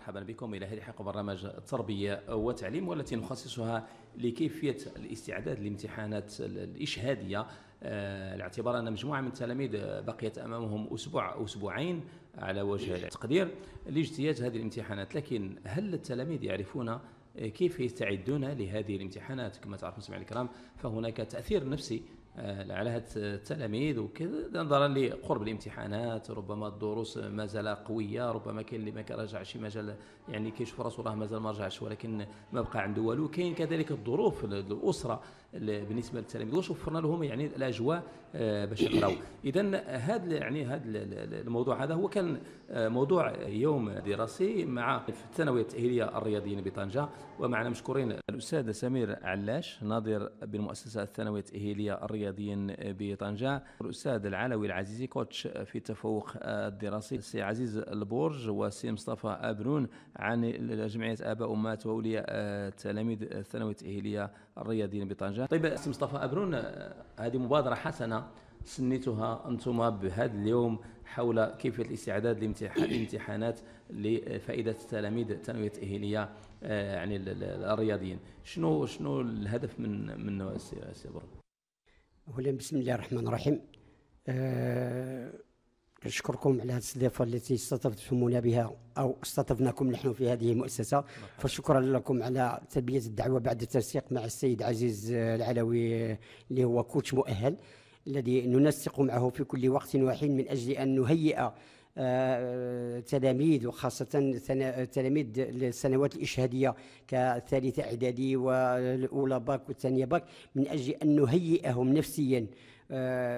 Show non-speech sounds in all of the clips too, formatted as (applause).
مرحبا بكم إلى هذه الحلقه برنامج التربية والتعليم والتي نخصصها لكيفية الاستعداد لامتحانات الإشهادية آه، الاعتبار أن مجموعة من التلاميذ بقيت أمامهم أسبوع أو أسبوعين على وجه إيه. التقدير لاجتياز هذه الامتحانات لكن هل التلاميذ يعرفون كيف يستعدون لهذه الامتحانات كما تعرفون سمعنا الكرام فهناك تأثير نفسي آه، على التلاميذ وكذا نظرا لقرب الامتحانات ربما الدروس مازال قويه ربما كاين اللي ما كيراجعش مازال يعني كيشوف راسو راه مازال ما رجعش ولكن ما بقى عنده والو كاين كذلك الظروف الاسره بالنسبه للتلاميذ وفرنا لهم يعني الاجواء آه، باش يقراوا اذا هذا يعني هذا الموضوع هذا هو كان آه، موضوع يوم دراسي مع الثانويه التاهيليه الرياضيين بطنجه ومعنا مشكورين الاستاذ سمير علاش ناظر بالمؤسسه الثانويه التاهيليه الرياضيين بطنجه الاستاذ العلوي العزيزي كوتش في التفوق آه، الدراسي سي عزيز البرج وسي مصطفى ابنون عن جمعيه اباء وامهات واولياء التلاميذ الثانويه التاهيليه الرياضيين بطنجة طيب سي مصطفى أبرون آه، هذه مبادرة حسنة سنيتها أنتم بهذا اليوم حول كيفية الاستعداد (clears throat) لامتحانات لفائدة التلاميذ الثانوية التأهيلية آه، يعني الرياضيين شنو شنو الهدف من من سي أبرون أولا بسم الله الرحمن الرحيم أه كنشكركم على هذه الاستضافه التي استضفتمونا بها او استضفناكم نحن في هذه المؤسسه فشكرا لكم على تلبيه الدعوه بعد التنسيق مع السيد عزيز العلوي اللي هو كوتش مؤهل الذي ننسق معه في كل وقت وحين من اجل ان نهيئ آه، تلاميذ وخاصة تلاميذ السنوات الإشهادية كثالثة إعدادي والأولى باك والثانية باك من أجل أن نهيئهم نفسيا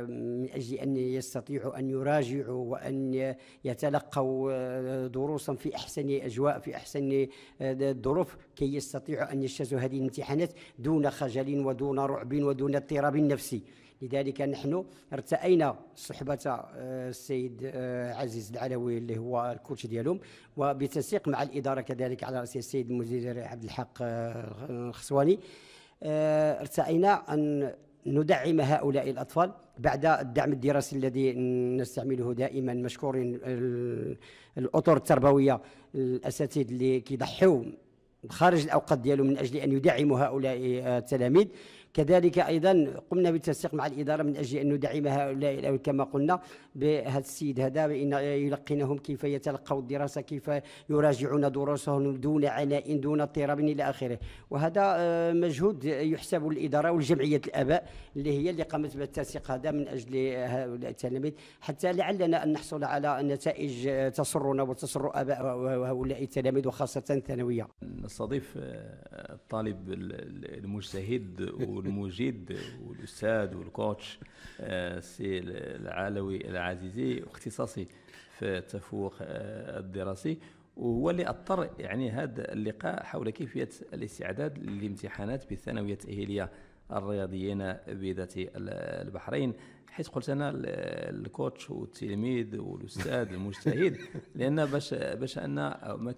من أجل أن يستطيعوا أن يراجعوا وأن يتلقوا آه، دروسا في أحسن أجواء في أحسن آه، الظروف كي يستطيعوا أن يجتازوا هذه الامتحانات دون خجل ودون رعب ودون اضطراب نفسي لذلك نحن ارتأينا صحبة آه، السيد عزيز العلوي اللي هو الكوتش ديالهم وبتنسيق مع الإدارة كذلك على رأس السيد المدير عبد الحق الخسواني ارتأينا أن ندعم هؤلاء الأطفال بعد الدعم الدراسي الذي نستعمله دائما مشكورين الأطر التربوية الأساتذة اللي كيضحوا خارج الأوقات ديالهم من أجل أن يدعموا هؤلاء التلاميذ كذلك أيضا قمنا بالتنسيق مع الإدارة من أجل أن ندعم هؤلاء كما قلنا بهذا السيد هذا بأن يلقنهم كيف يتلقوا الدراسة كيف يراجعون دروسهم دون عناء دون اضطراب إلى آخره وهذا آه، مجهود يحسب الإدارة والجمعية الآباء اللي هي اللي قامت بالتنسيق هذا من أجل هؤلاء التلاميذ حتى لعلنا أن نحصل على نتائج آه، تسرنا وتسر آباء هؤلاء التلاميذ وخاصة الثانويه نستضيف آه، الطالب المجتهد والمجد والاستاذ والكوتش آه، سي العلوي العزيزي اختصاصي في التفوق آه، الدراسي وهو اللي اضطر يعني هذا اللقاء حول كيفيه الاستعداد للامتحانات بالثانويه التاهيليه الرياضيين بذات البحرين حيث قلت انا الكوتش والتلميذ والاستاذ المجتهد (laughs) لان باش باش ان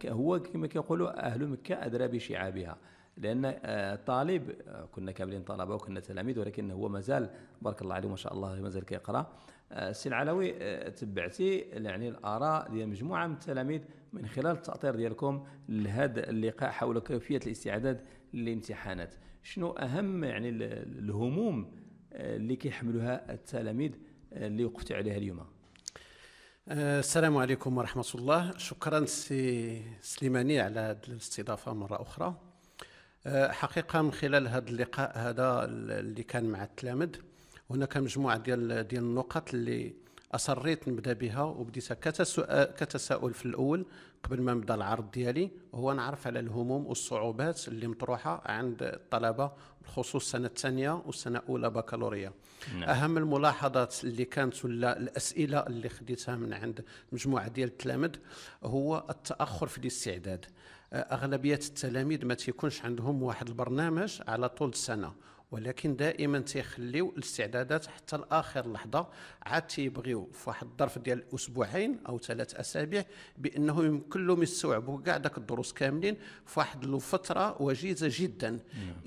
هو كما كيقولوا اهل مكه ادرى بشعابها لأن الطالب آه، آه، كنا كاملين طلبة وكنا تلاميذ ولكن هو مازال بارك الله عليه ما شاء الله مازال كيقرأ آه، السي العلوي تبعتي يعني الآراء ديال مجموعة من التلاميذ من خلال التأطير ديالكم لهذا اللقاء حول كيفية الاستعداد للامتحانات شنو أهم يعني الهموم اللي كيحملوها التلاميذ اللي وقفت عليها اليوم السلام عليكم ورحمة الله شكرا سي سليماني على هذه الاستضافة مرة أخرى آه، حقيقه من خلال هذا اللقاء هذا اللي كان مع التلامذ هناك مجموعه ديال ديال النقط اللي اصريت نبدا بها وبديتها كتساؤل في الاول قبل ما نبدا العرض ديالي هو نعرف على الهموم والصعوبات اللي مطروحه عند الطلبه بالخصوص السنه الثانيه والسنه الاولى بكالوريا نعم. اهم الملاحظات اللي كانت ولا الاسئله اللي خديتها من عند مجموعه ديال التلامذ هو التاخر في الاستعداد اغلبيه التلاميذ ما تيكونش عندهم واحد البرنامج على طول السنه ولكن دائما تيخليو الاستعدادات حتى لاخر لحظه عاد تيبغيو في واحد الظرف ديال اسبوعين او ثلاث اسابيع بانه يمكن لهم يستوعبوا كاع داك الدروس كاملين في واحد الفتره وجيزه جدا نعم.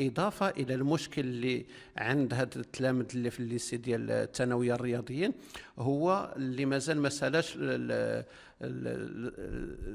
اضافه الى المشكل اللي عند هاد التلامذ اللي في الليسي ديال الثانويه الرياضيين هو اللي مازال ما سالاش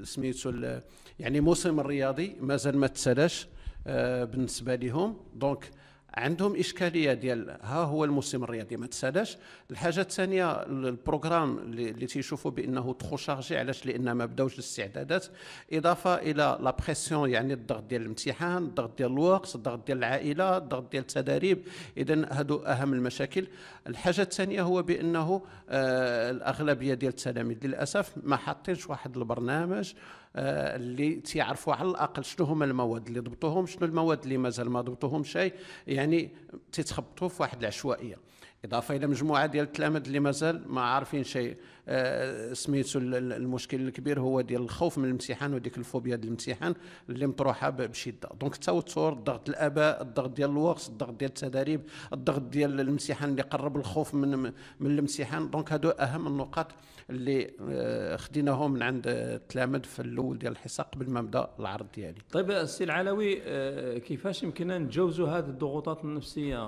سميتو يعني موسم الرياضي مازال ما تسالاش آه، بالنسبه لهم دونك عندهم اشكاليه ديال ها هو الموسم الرياضي ما تسالاش الحاجه الثانيه البروغرام اللي تيشوفوا بانه تخو شارجي علاش لان ما بداوش الاستعدادات اضافه الى لا بريسيون يعني الضغط ديال الامتحان الضغط ديال الوقت الضغط ديال العائله الضغط ديال التدريب اذا هادو اهم المشاكل الحاجه الثانيه هو بانه آه الاغلبيه ديال التلاميذ للاسف ما حاطينش واحد البرنامج آه، اللي تيعرفوا على الاقل شنو هما المواد اللي ضبطوهم شنو المواد اللي مازال ما ضبطوهم شيء يعني تيتخبطوا في واحد العشوائيه اضافه الى مجموعه ديال التلاميذ اللي مازال ما عارفين شيء آه، سميتو المشكل الكبير هو ديال الخوف من الامتحان وديك الفوبيا ديال الامتحان اللي مطروحه بشده دونك التوتر الضغط الاباء الضغط ديال الوقت الضغط ديال التدريب الضغط ديال الامتحان اللي قرب الخوف من من الامتحان دونك هادو اهم النقاط اللي آه، خديناهم من عند التلامذ في الاول ديال الحصه قبل ما نبدا العرض ديالي طيب السي العلوي آه، كيفاش يمكننا نتجاوزوا هذه الضغوطات النفسيه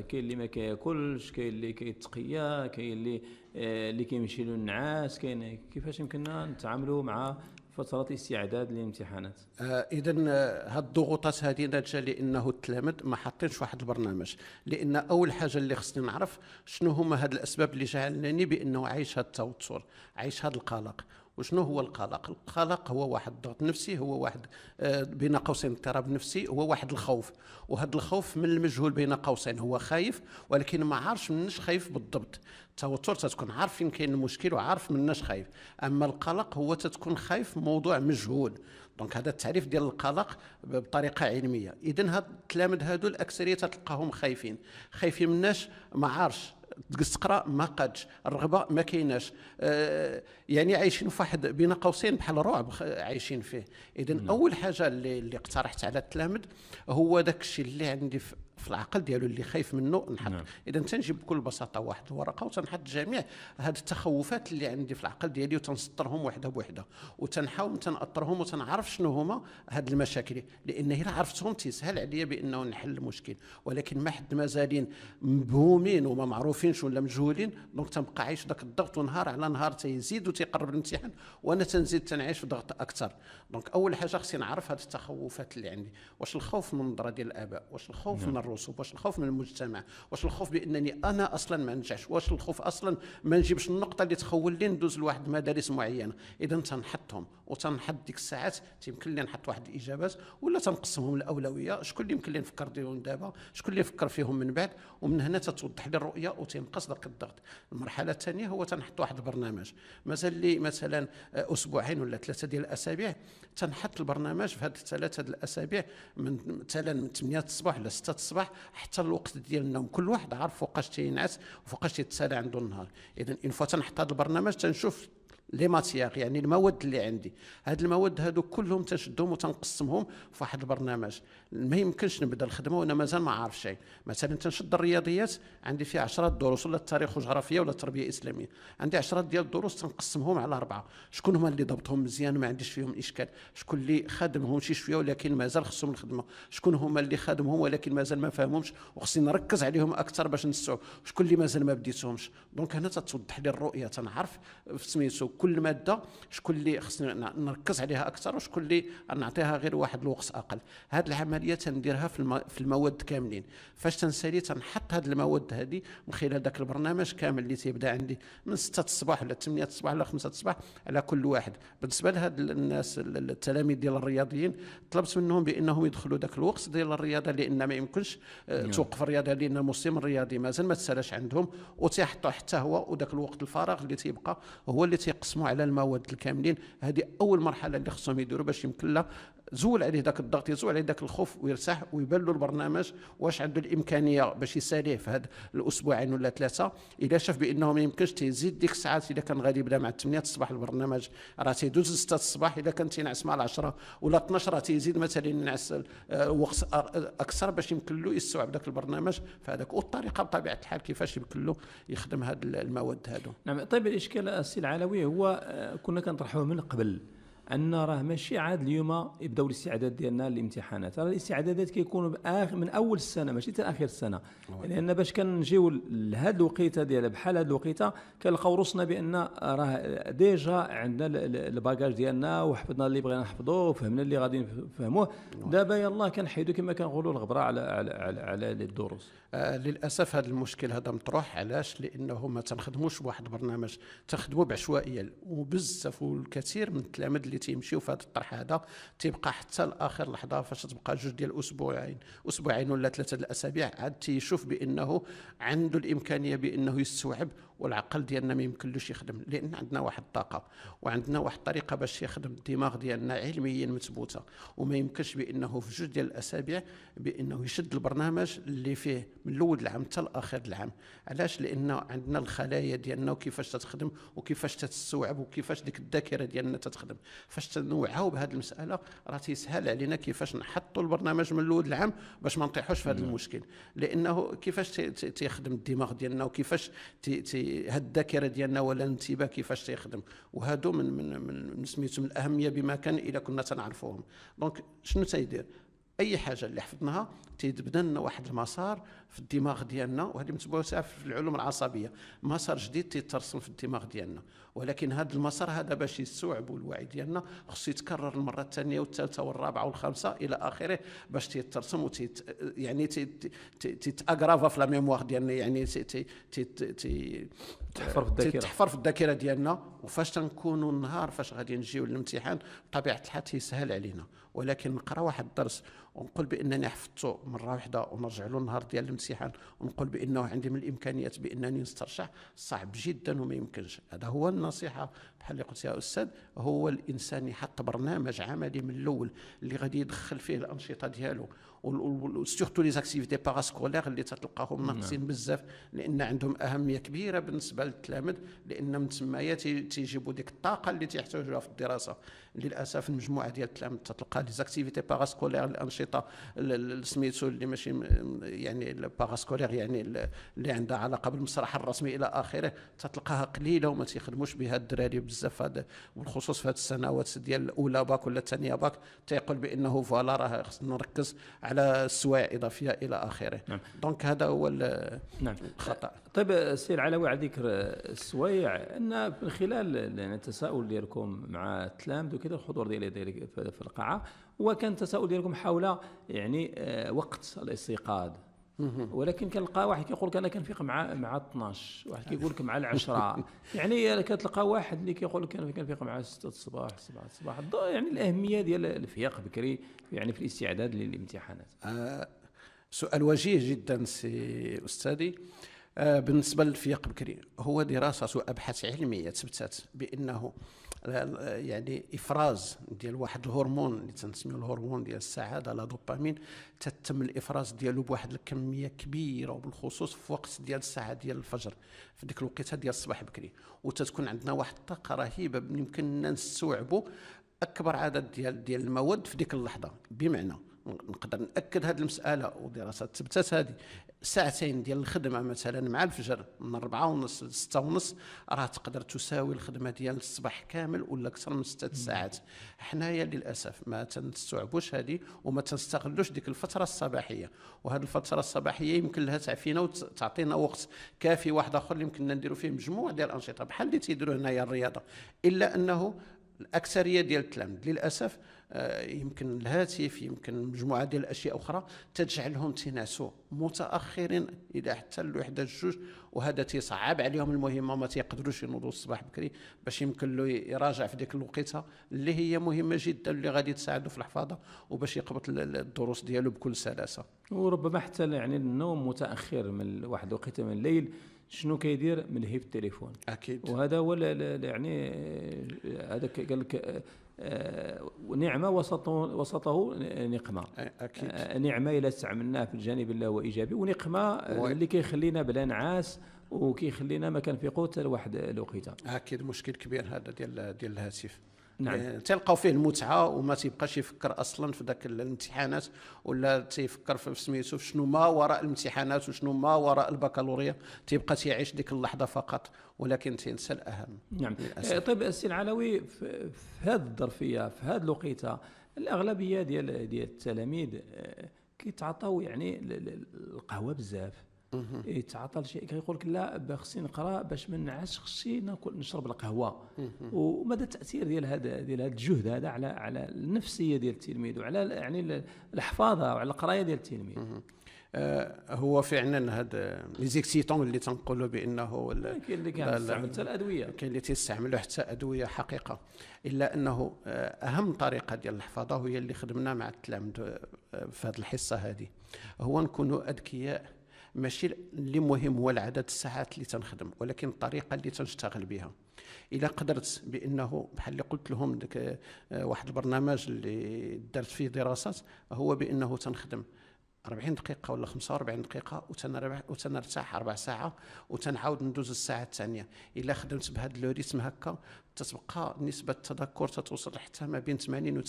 كاين اللي ما كياكلش كاين اللي كيتقيا كاين اللي آه، اللي كيمشي له النعاس كاين كيفاش يمكننا نتعاملوا مع فترة الاستعداد للامتحانات آه إذا آه هاد الضغوطات هذه ناتجة لأنه التلامذ ما حاطينش واحد البرنامج لأن أول حاجة اللي خصني نعرف شنو هما هاد الأسباب اللي جعلني بأنه عايش هاد التوتر عايش هاد القلق وشنو هو القلق القلق هو واحد الضغط نفسي هو واحد آه، بين قوسين اضطراب نفسي هو واحد الخوف وهذا الخوف من المجهول بين قوسين هو خايف ولكن ما عارفش منش خايف بالضبط التوتر تتكون عارف فين كاين المشكل وعارف مناش خايف اما القلق هو تتكون خايف موضوع مجهول دونك هذا التعريف ديال القلق بطريقه علميه اذا هاد التلامذ هادو الاكثريه تلقاهم خايفين خايفين مناش ما عارش تجلس تقرا ما قادش الرغبه ما كايناش آه، يعني عايشين في واحد بين قوسين بحال رعب عايشين فيه اذا نعم. اول حاجه اللي, اللي اقترحت على التلامذ هو داك الشيء اللي عندي في في العقل ديالو اللي خايف منه نحط نعم. اذا تنجيب بكل بساطه واحد الورقه وتنحط جميع هاد التخوفات اللي عندي في العقل ديالي وتنسطرهم وحده بوحده وتنحاول تنأطرهم وتنعرف شنو هما هاد المشاكل لان الا عرفتهم تيسهل عليا بانه نحل المشكل ولكن ما حد مازالين مبهومين وما معروفينش ولا مجهولين دونك تنبقى عايش داك الضغط ونهار على نهار تيزيد وتيقرب الامتحان وانا تنزيد تنعيش في ضغط اكثر دونك اول حاجه خصني نعرف هاد التخوفات اللي عندي واش الخوف من النظره ديال الاباء واش الخوف نعم. من الرسوب واش الخوف من المجتمع واش الخوف بانني انا اصلا ما نجحش واش الخوف اصلا ما نجيبش النقطه اللي تخولني ندوز لواحد المدارس معينه اذا تنحطهم وتنحط ديك الساعات تيمكن لي نحط واحد الاجابات ولا تنقسمهم الاولويه شكون اللي يمكن لي نفكر فيهم دابا شكون اللي يفكر فيهم من بعد ومن هنا تتوضح لي الرؤيه وتنقص داك الضغط المرحله الثانيه هو تنحط واحد البرنامج مازال لي مثلا اسبوعين ولا ثلاثه ديال الاسابيع تنحط البرنامج في هذه الثلاثه الاسابيع من مثلا من 8 الصباح ل 6 الصباح الصباح حتى الوقت ديال النوم كل واحد عارف فوقاش تينعس وفوقاش تيتسالى عنده النهار اذا ان فوا تنحط هذا البرنامج تنشوف لي ماتيير يعني المواد اللي عندي هاد المواد هادو كلهم تنشدهم وتنقسمهم في واحد البرنامج ما يمكنش نبدا الخدمه وانا مازال ما عارف شيء مثلا تنشد الرياضيات عندي فيها 10 دروس ولا التاريخ والجغرافيا ولا التربيه الاسلاميه عندي 10 ديال الدروس تنقسمهم على اربعه شكون هما اللي ضبطهم مزيان ما عنديش فيهم اشكال شكون اللي خادمهم شي شويه ولكن مازال خصهم الخدمه شكون هما اللي خادمهم ولكن مازال ما فاهمهمش وخصني نركز عليهم اكثر باش نسعوا شكون اللي مازال ما بديتهمش دونك هنا تتوضح لي الرؤيه تنعرف في سميتو كل ماده شكون اللي خصني نركز عليها اكثر وشكون اللي نعطيها غير واحد الوقت اقل هذه العمليه تنديرها في, في المواد كاملين فاش تنسالي تنحط هذه المواد هذه من خلال ذاك البرنامج كامل اللي تيبدا عندي من 6 الصباح ولا 8 الصباح ولا 5 الصباح على كل واحد بالنسبه لهاد الناس التلاميذ ديال الرياضيين طلبت منهم بانهم يدخلوا ذاك الوقت ديال الرياضه لان ما يمكنش آه، نعم. توقف الرياضه لان الموسم الرياضي مازال ما تسالاش عندهم وتيحطوا حتى هو وذاك الوقت الفراغ اللي تيبقى هو اللي تيقضي يقسموا على المواد الكاملين هذه اول مرحله اللي خصهم يديروا باش يمكن لها زول عليه ذاك الضغط يزول عليه ذاك الخوف ويرتاح ويبان له البرنامج واش عنده الامكانيه باش يساليه في هذا الاسبوعين ولا ثلاثه الا شاف بانه ما يمكنش تيزيد ديك الساعات اذا كان غادي يبدا مع 8 الصباح البرنامج راه تيدوز 6 الصباح اذا كان تينعس مع 10 ولا 12 راه تيزيد مثلا ينعس آه، وقت اكثر باش يمكن له يستوعب ذاك البرنامج فهذاك والطريقه بطبيعه الحال كيفاش يمكن له يخدم هذه المواد هذو نعم طيب الاشكال السي العلوي هو آه، كنا كنطرحوه من قبل ان راه ماشي عاد اليوم يبداو الاستعداد ديالنا للامتحانات راه الاستعدادات كيكونوا باخر من اول السنه ماشي حتى اخر السنه لان يعني باش كنجيو لهاد الوقيته ديال بحال هاد الوقيته كنلقاو روسنا بان راه ديجا عندنا الباكاج ديالنا وحفظنا اللي بغينا نحفظوه وفهمنا اللي غادي نفهموه دابا يلاه كنحيدو كما كنقولوا الغبره على على على, على الدروس آه للاسف هذا المشكل هذا مطروح علاش لانه ما تنخدموش بواحد برنامج تخدموا بعشوائيه وبزاف والكثير من التلاميذ اللي تيمشيو في هذا الطرح هذا تيبقى حتى لاخر لحظه فاش تبقى جوج ديال اسبوعين اسبوعين ولا ثلاثه الاسابيع عاد تيشوف بانه عنده الامكانيه بانه يستوعب والعقل ديالنا ما يمكنلوش يخدم لان عندنا واحد الطاقه وعندنا واحد الطريقه باش يخدم الدماغ ديالنا علميا مثبوته وما يمكنش بانه في جوج ديال الاسابيع بانه يشد البرنامج اللي فيه من الاول العام حتى لاخر العام علاش لان عندنا الخلايا ديالنا وكيفاش تتخدم وكيفاش تتستوعب وكيفاش ديك الذاكره ديالنا تتخدم فاش تنوعوا بهذه المساله راه تيسهل علينا كيفاش نحطوا البرنامج من الاول العام باش ما نطيحوش في هذا نعم. المشكل لانه كيفاش تيخدم الدماغ ديالنا وكيفاش تي تي هالذاكره ديالنا ولا الانتباه كيفاش تيخدم وهادو من من من سميتهم الاهميه بما كان الا كنا تنعرفوهم دونك شنو تيدير اي حاجه اللي حفظناها تيتبنى لنا واحد المسار في الدماغ ديالنا وهذه متبوسه في العلوم العصبيه مسار جديد تيترسم في الدماغ ديالنا ولكن هذا المسار هذا باش يستوعبوا الوعي ديالنا خصو يتكرر المره الثانيه والثالثه والرابعه والخامسه الى اخره باش تيترسم وتيت يعني تيتاغرافا في لا ميموار ديالنا يعني تي تي تحفر في الذاكره تحفر في الذاكره ديالنا وفاش تنكونوا النهار فاش غادي نجيو للامتحان بطبيعه الحال تيسهل علينا ولكن نقرا واحد الدرس ونقول بانني حفظته مره واحده ونرجع له النهار ديال الامتحان ونقول بانه عندي من الامكانيات بانني نسترشح صعب جدا وما يمكنش هذا هو النصيحه بحال اللي قلت يا استاذ هو الانسان يحط برنامج عملي من الاول اللي غادي يدخل فيه الانشطه ديالو وسيرتو لي زاكتيفيتي باراسكولير اللي تتلقاهم نعم. ناقصين بزاف لان عندهم اهميه كبيره بالنسبه للتلامذ لان من تمايا تيجيبوا ديك الطاقه اللي تيحتاجوها في الدراسه للاسف المجموعه ديال التلامذ تتلقى لي زاكتيفيتي باراسكولير الانشطه الانشطه سميتو اللي ماشي يعني الباغاسكولير يعني اللي عندها علاقه بالمسرح الرسمي الى اخره تتلقاها قليله وما تيخدموش بها الدراري بزاف هذا بالخصوص في هذه السنوات ديال الاولى باك ولا الثانيه باك تيقول بانه فوالا راه خصنا نركز على السوايع الاضافيه الى اخره نعم. دونك هذا هو نعم. الخطا طيب السير العلوي على ذكر السوايع ان من خلال يعني التساؤل ديالكم مع التلامذ وكذا الحضور ديالي في القاعه وكان التساؤل ديالكم حول يعني آه، وقت الاستيقاظ ولكن كنلقى واحد كيقول لك انا كنفيق مع مع 12 واحد كيقول لك مع العشرة (laughs) يعني كتلقى واحد اللي كيقول لك انا كنفيق مع 6 الصباح 7 الصباح يعني الاهميه ديال الفياق بكري يعني في الاستعداد للامتحانات آه، سؤال وجيه جدا سي استاذي آه، بالنسبه للفياق بكري هو دراسه وابحاث علميه اثبتت بانه يعني افراز ديال واحد الهرمون اللي تنسميو الهرمون ديال السعاده لا دوبامين تتم الافراز ديالو بواحد الكميه كبيره وبالخصوص في وقت ديال الساعه ديال الفجر في ديك الوقيته ديال الصباح بكري وتتكون عندنا واحد الطاقه رهيبه يمكننا نستوعبوا اكبر عدد ديال ديال المواد في ديك اللحظه بمعنى نقدر ناكد هذه المساله ودراسات تثبتت هذه ساعتين ديال الخدمه مثلا مع الفجر من أربعة ونص لستة ونص راه تقدر تساوي الخدمه ديال الصباح كامل ولا اكثر من ستة ساعات حنايا للاسف ما تنستوعبوش هذه وما تنستغلوش ديك الفتره الصباحيه وهذه الفتره الصباحيه يمكن لها تعفينا وتعطينا وقت كافي واحد اخر اللي يمكننا نديروا فيه مجموعه ديال الانشطه بحال اللي تيديروا هنايا الرياضه الا انه الاكثريه ديال التلاميذ للاسف آه، يمكن الهاتف يمكن مجموعه ديال الاشياء اخرى تجعلهم تناسوا متاخرين الى حتى الوحده الجوج وهذا تيصعب عليهم المهمه ما تيقدروش ينوضوا الصباح بكري باش يمكن له يراجع في ديك الوقيته اللي هي مهمه جدا اللي غادي تساعده في الحفاظه وباش يقبط الدروس ديالو بكل سلاسه وربما حتى يعني النوم متاخر من واحد الوقيته من الليل شنو كيدير ملهي في التليفون اكيد وهذا هو يعني آه، هذا قال لك آه، نعمة وسطه, وسطه نقمة أكيد أه، نعمة إلا استعملناها في الجانب الله وإيجابي ونقمة أه، و... اللي كيخلينا بلا نعاس وكيخلينا ما في قوت لواحد الوقيته اكيد مشكل كبير هذا ديال ديال الهاتف نعم. يعني تلقاو فيه المتعه وما تيبقاش يفكر اصلا في ذاك الامتحانات ولا تيفكر في سميتو شنو ما وراء الامتحانات وشنو ما وراء البكالوريا تيبقى تيعيش ديك اللحظه فقط ولكن تنسى الاهم نعم طيب السي العلوي في هذه الظرفيه في هذه الوقيته الاغلبيه ديال ديال التلاميذ آه، كيتعطاو يعني القهوه بزاف يتعاطى إيه، شيء كيقول لك لا خصني نقرا باش ما نعسش خصني ناكل نشرب القهوه ومدى التاثير ديال هذا ديال هذا الجهد هذا على على النفسيه ديال التلميذ وعلى يعني الحفاظه وعلى القرايه ديال التلميذ آه، هو فعلا هذا ليزيكسيتون اللي تنقولوا بانه كاين اللي كيستعمل حتى الادويه كاين اللي تيستعملوا حتى ادويه حقيقه الا انه آه، اهم طريقه ديال الحفاظه هي اللي خدمنا مع التلامذ آه، في هذه الحصه هذه هو نكونوا اذكياء ماشي اللي مهم هو العدد الساعات اللي تنخدم ولكن الطريقه اللي تنشتغل بها إذا قدرت بانه بحال اللي قلت لهم داك آه، واحد البرنامج اللي درت فيه دراسات هو بانه تنخدم 40 دقيقه ولا 45 دقيقه وتنرتاح ربع ساعه وتنعاود ندوز الساعه الثانيه الا خدمت بهذا لو ريتم هكا تتبقى نسبة التذكر تتوصل حتى ما بين 80 و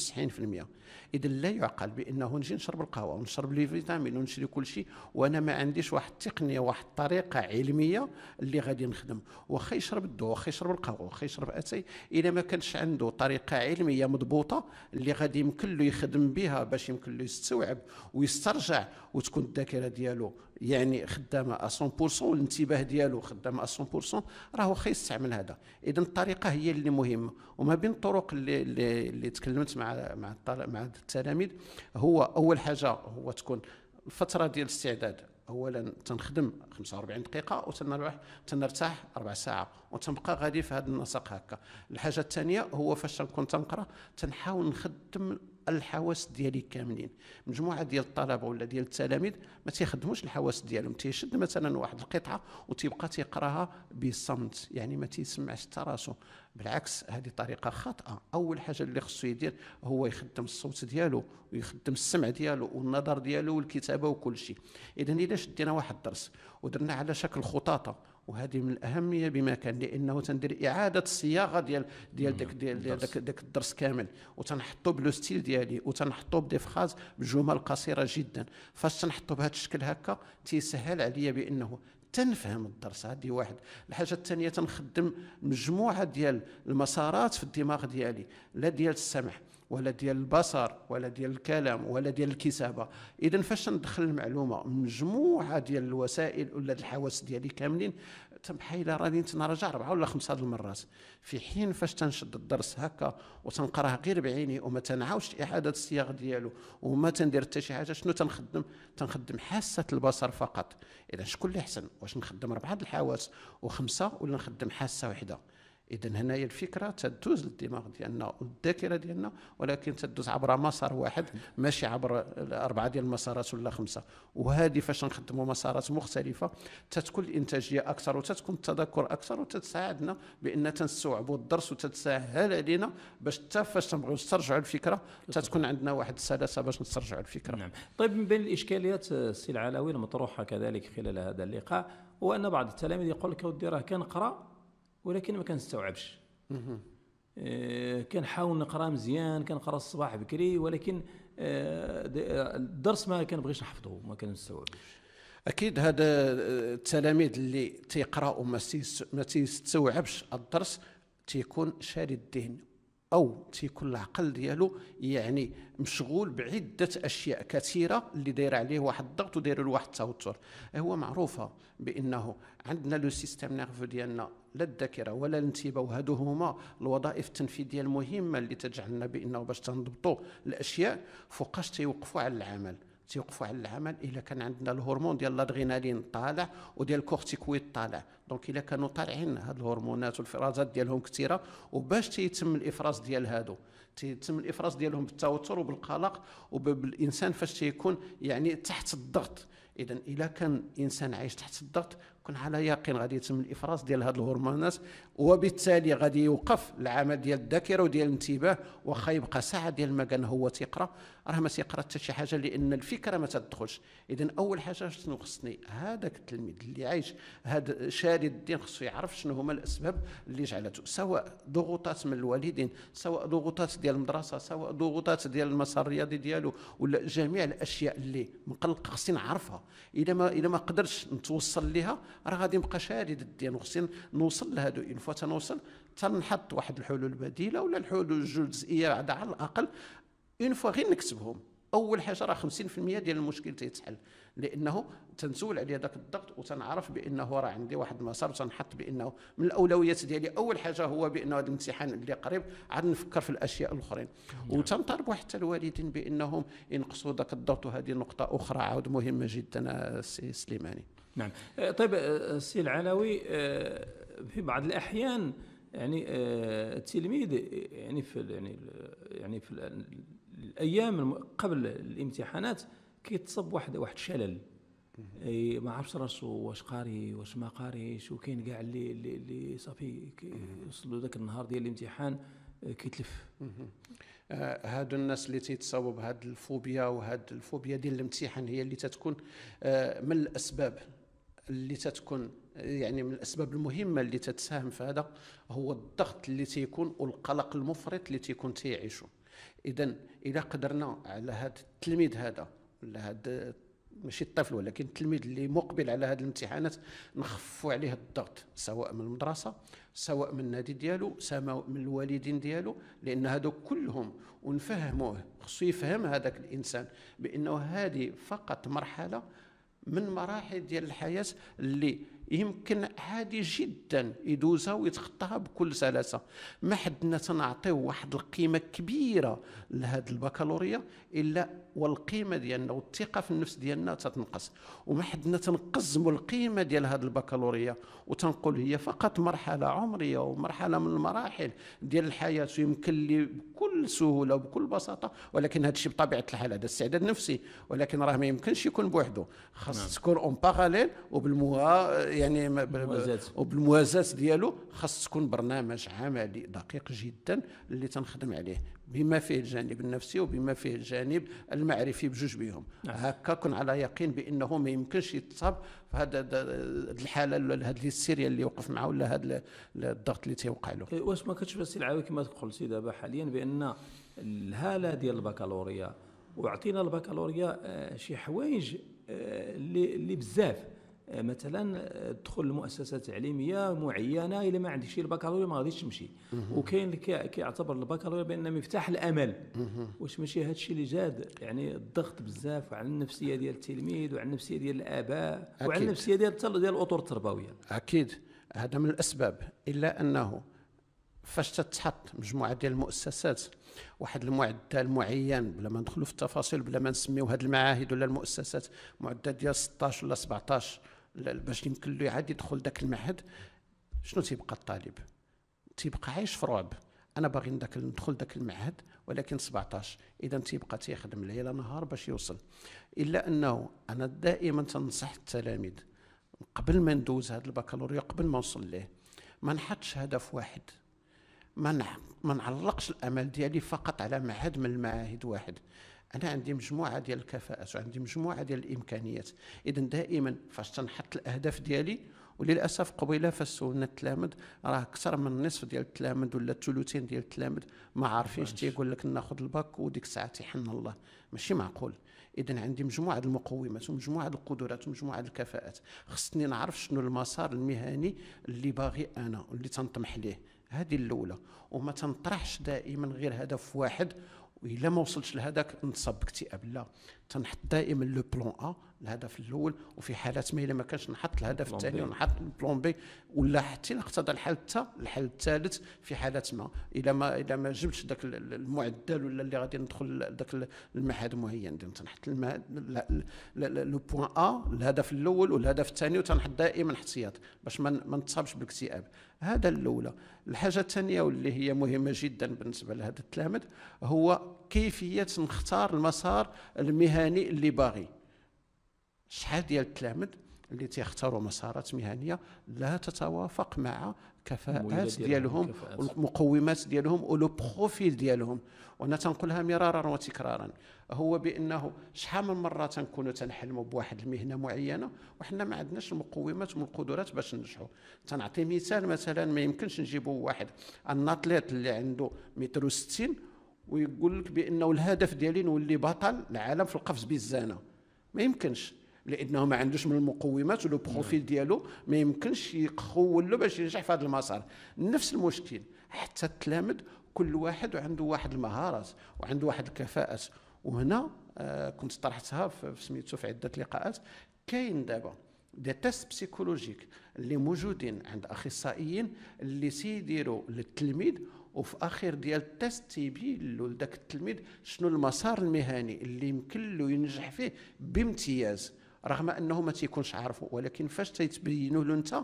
90% إذا لا يعقل بأنه نجي نشرب القهوة ونشرب لي فيتامين ونشري كل شيء وأنا ما عنديش واحد التقنية واحد الطريقة علمية اللي غادي نخدم واخا يشرب الدواء واخا يشرب القهوة واخا يشرب أتاي إذا ما كانش عنده طريقة علمية مضبوطة اللي غادي يمكن له يخدم بها باش يمكن له يستوعب ويسترجع وتكون الذاكرة ديالو يعني خدامه 100% والانتباه ديالو خدامه 100% راهو خاص يستعمل هذا اذا الطريقه هي اللي مهمه وما بين الطرق اللي اللي, اللي تكلمت مع مع مع التلاميذ هو اول حاجه هو تكون الفتره ديال الاستعداد اولا تنخدم 45 دقيقه وتنروح تنرتاح اربع ساعه وتنبقى غادي في هذا النسق هكا الحاجه الثانيه هو فاش تنكون تنقرا تنحاول نخدم الحواس ديالي كاملين مجموعه ديال الطلبه ولا ديال التلاميذ ما تيخدموش الحواس ديالهم تيشد مثلا واحد القطعه وتيبقى تيقراها بصمت يعني ما تيسمعش حتى راسو بالعكس هذه طريقه خاطئه اول حاجه اللي خصو يدير هو يخدم الصوت ديالو ويخدم السمع ديالو والنظر ديالو والكتابه وكل شيء اذا الا شدينا واحد الدرس ودرنا على شكل خطاطه وهذه من الاهميه بما كان لانه تندير اعاده الصياغه ديال ديال نعم، داك ديال داك داك الدرس كامل وتنحطو بلو ستيل ديالي وتنحطو بدي فخاز بجمل قصيره جدا فاش تنحطو بهذا الشكل هكا تيسهل عليا بانه تنفهم الدرس هذه واحد الحاجه الثانيه تنخدم مجموعه ديال المسارات في الدماغ ديالي لا ديال السمع ولا ديال البصر ولا ديال الكلام ولا ديال الكتابه اذا فاش ندخل المعلومه مجموعه ديال الوسائل ولا الحواس ديالي كاملين بحال راني تنرجع ربعه ولا خمسه د المرات في حين فاش تنشد الدرس هكا وتنقراه غير بعيني وما تنعاودش اعاده الصياغ ديالو وما تندير حتى شي حاجه شنو تنخدم تنخدم حاسه البصر فقط اذا شكون اللي احسن واش نخدم ربعه د الحواس وخمسه ولا نخدم حاسه وحده اذا هنايا الفكره تدوز للدماغ ديالنا والذاكره ديالنا ولكن تدوز عبر مسار واحد ماشي عبر اربعه ديال المسارات ولا خمسه وهذه فاش نخدموا مسارات مختلفه تتكون الانتاجيه اكثر وتتكون التذكر اكثر وتتساعدنا بان تنستوعبوا الدرس وتتسهل علينا باش حتى فاش تنبغيو نسترجعوا الفكره تتكون عندنا واحد السلاسه باش نسترجعوا الفكره نعم طيب من بين الاشكاليات آه، السي العلوي المطروحه كذلك خلال هذا اللقاء هو ان بعض التلاميذ يقول لك اودي راه كنقرا ولكن ما كنستوعبش آه، كنحاول نقرا مزيان كنقرا الصباح بكري ولكن آه، الدرس ما كنبغيش نحفظه ما كنستوعبوش اكيد هذا آه، التلاميذ اللي تيقراوا ما تيستوعبش الدرس تيكون شارد الذهن او تيكون العقل ديالو يعني مشغول بعده اشياء كثيره اللي داير عليه واحد الضغط وداير له واحد التوتر هو معروفه بانه عندنا لو سيستيم نيرفو ديالنا لا الذاكره ولا الانتباه وهادو هما الوظائف التنفيذيه المهمه اللي تجعلنا بانه باش تنضبطوا الاشياء فوقاش تيوقفوا على العمل تيوقفوا على العمل الا كان عندنا الهرمون ديال الادرينالين طالع وديال الكورتيكويد طالع دونك الا كانوا طالعين هاد الهرمونات والافرازات ديالهم كثيره وباش تيتم الافراز ديال هادو تيتم الافراز ديالهم بالتوتر وبالقلق وبالانسان فاش تيكون يعني تحت الضغط اذا الا كان انسان عايش تحت الضغط كون على يقين غادي يتم الافراز ديال هاد الهرمونات وبالتالي غادي يوقف العمل ديال الذاكره وديال الانتباه واخا يبقى ساعه ديال ما كان هو تيقرا راه ما تيقرا حتى شي حاجه لان الفكره ما تدخلش اذا اول حاجه شنو خصني هذاك التلميذ اللي عايش هذا شاري الدين خصو يعرف شنو هما الاسباب اللي جعلته سواء ضغوطات من الوالدين سواء ضغوطات ديال المدرسه سواء ضغوطات ديال المسار الرياضي ديالو ولا جميع الاشياء اللي مقلق خصني نعرفها اذا ما اذا ما قدرتش نتوصل ليها راه غادي نبقى شارد الدين وخصني نوصل لهادو اون فوا تنوصل تنحط واحد الحلول بديله ولا الحلول الجزئيه على الاقل اون فوا غير نكتبهم اول حاجه راه 50% ديال المشكل تيتحل لانه تنسول عليه ذاك الضغط وتنعرف بانه راه عندي واحد المسار وتنحط بانه من الاولويات ديالي اول حاجه هو بانه هذا الامتحان اللي قريب عاد نفكر في الاشياء الاخرين وتنطالبوا حتى الوالدين بانهم ينقصوا ذاك الضغط وهذه نقطه اخرى عاود مهمه جدا السي سليماني نعم آه، طيب آه، السي العلوي آه، في بعض الاحيان يعني التلميذ يعني في يعني يعني في الايام قبل الامتحانات كيتصب واحد واحد الشلل اي ما عرفش راسو واش قاري واش ما قاريش وكاين كاع اللي اللي صافي يوصلوا ذاك النهار ديال الامتحان كيتلف هاد الناس اللي تيتصابوا بهاد الفوبيا وهاد الفوبيا ديال الامتحان هي اللي تتكون من الاسباب اللي تتكون يعني من الاسباب المهمه اللي تتساهم في هذا هو الضغط اللي تيكون والقلق المفرط اللي تيكون تيعيشو اذا اذا قدرنا على هذا التلميذ هذا ولا هذا ماشي الطفل ولكن التلميذ اللي مقبل على هذه الامتحانات نخفوا عليه الضغط سواء من المدرسه سواء من النادي ديالو سواء من الوالدين ديالو لان هادو كلهم ونفهموه خصو يفهم هذاك الانسان بانه هذه فقط مرحله من مراحل ديال الحياه اللي يمكن عادي جدا يدوزها ويتخطاها بكل سلاسه ما حدنا تنعطيه واحد القيمه كبيره لهذا البكالوريا الا والقيمه ديالنا والثقه في النفس ديالنا تتنقص وما حدنا تنقزموا القيمه ديال هذه البكالوريا وتنقول هي فقط مرحله عمريه ومرحله من المراحل ديال الحياه ويمكن لي بكل سهوله وبكل بساطه ولكن هذا الشيء بطبيعه الحال هذا استعداد نفسي ولكن راه ما يمكنش يكون بوحده خاص نعم. تكون اون باراليل وبالموا يعني وبالموازاه ديالو خاص تكون برنامج عملي دقيق جدا اللي تنخدم عليه بما فيه الجانب النفسي وبما فيه الجانب المعرفي بجوج بهم نعم. هكا كن على يقين بانه ما يمكنش يتصاب في هذا الحاله ولا هذه السيريا اللي وقف معه ولا هذا الضغط اللي تيوقع له إيه، واش ما كتشوف السي العاوي كما قلتي دابا حاليا بان الهاله ديال البكالوريا وعطينا البكالوريا آه، شي حوايج آه، اللي بزاف مثلا تدخل لمؤسسه تعليميه معينه إلى ما عندكش البكالوريا ما غاديش تمشي وكاين اللي كيعتبر البكالوريا بان مفتاح الامل واش ماشي هذا الشيء اللي جاد يعني الضغط بزاف على النفسيه ديال التلميذ وعلى النفسيه ديال الاباء وعلى النفسيه ديال ديال الاطر التربويه اكيد هذا من الاسباب الا انه فاش تتحط مجموعه ديال المؤسسات واحد المعدل معين بلا ما ندخلوا في التفاصيل بلا ما نسميو هذه المعاهد ولا المؤسسات معدل ديال 16 ولا 17 باش يمكن له عاد يدخل ذاك المعهد شنو تيبقى الطالب تيبقى عايش في رعب انا باغي ندخل ذاك المعهد ولكن 17 اذا تيبقى تيخدم ليل نهار باش يوصل الا انه انا دائما تنصح التلاميذ قبل ما ندوز هذا البكالوريا قبل ما نوصل ليه ما نحطش هدف واحد ما ما نعلقش الامل ديالي فقط على معهد من المعاهد واحد انا عندي مجموعه ديال الكفاءات وعندي مجموعه ديال الامكانيات اذا دائما فاش تنحط الاهداف ديالي وللاسف قبيله فاش سولنا التلامذ راه اكثر من نصف ديال التلامذ ولا الثلثين ديال التلامذ ما عارفينش تيقول لك ناخذ الباك وديك الساعه تيحن الله ماشي معقول اذا عندي مجموعه المقومات ومجموعه القدرات ومجموعه الكفاءات خصني نعرف شنو المسار المهني اللي باغي انا واللي تنطمح ليه هذه الاولى وما تنطرحش دائما غير هدف واحد والا ما وصلتش لهذاك نصاب باكتئاب لا تنحط دائما لو بلون ا الهدف الاول وفي حالات ما الا ما كانش نحط الهدف الثاني ونحط البلون بي ولا حتى نقتضى الحل حتى الحل الثالث في حالات ما الا ما الا ما جبتش ذاك المعدل ولا اللي غادي ندخل ذاك المعهد معين تنحط لو بوان ا الهدف الاول والهدف الثاني وتنحط دائما احتياط باش ما نتصابش بالاكتئاب هذا الاولى الحاجه الثانيه واللي هي مهمه جدا بالنسبه لهذا التلامذ هو كيفيه نختار المسار المهني اللي باغي شحال ديال التلامذ اللي تيختاروا مسارات مهنيه لا تتوافق مع كفاءات ديالهم والمقومات ديالهم ولو بروفيل ديالهم وانا تنقولها مرارا وتكرارا هو بانه شحال من مره تنكونوا تنحلموا بواحد المهنه معينه وحنا ما عندناش المقومات والقدرات باش ننجحوا تنعطي مثال مثلا ما يمكنش نجيبوا واحد الناطليت اللي عنده متر 60 ويقول لك بانه الهدف ديالي نولي بطل العالم في القفز بالزانه ما يمكنش لانه ما عندوش من المقومات ولو بروفيل نعم. ديالو ما يمكنش يخول له باش ينجح في هذا المسار نفس المشكل حتى التلامذ كل واحد عنده واحد المهارات وعنده واحد الكفاءات وهنا آه، كنت طرحتها في سميتو في عده لقاءات كاين دابا دي تيست بسيكولوجيك اللي موجودين عند اخصائيين اللي سيديروا للتلميذ وفي اخر ديال التيست تيبين له لذاك التلميذ شنو المسار المهني اللي يمكن له ينجح فيه بامتياز رغم انه ما تيكونش عارفه ولكن فاش تيتبينوا له انت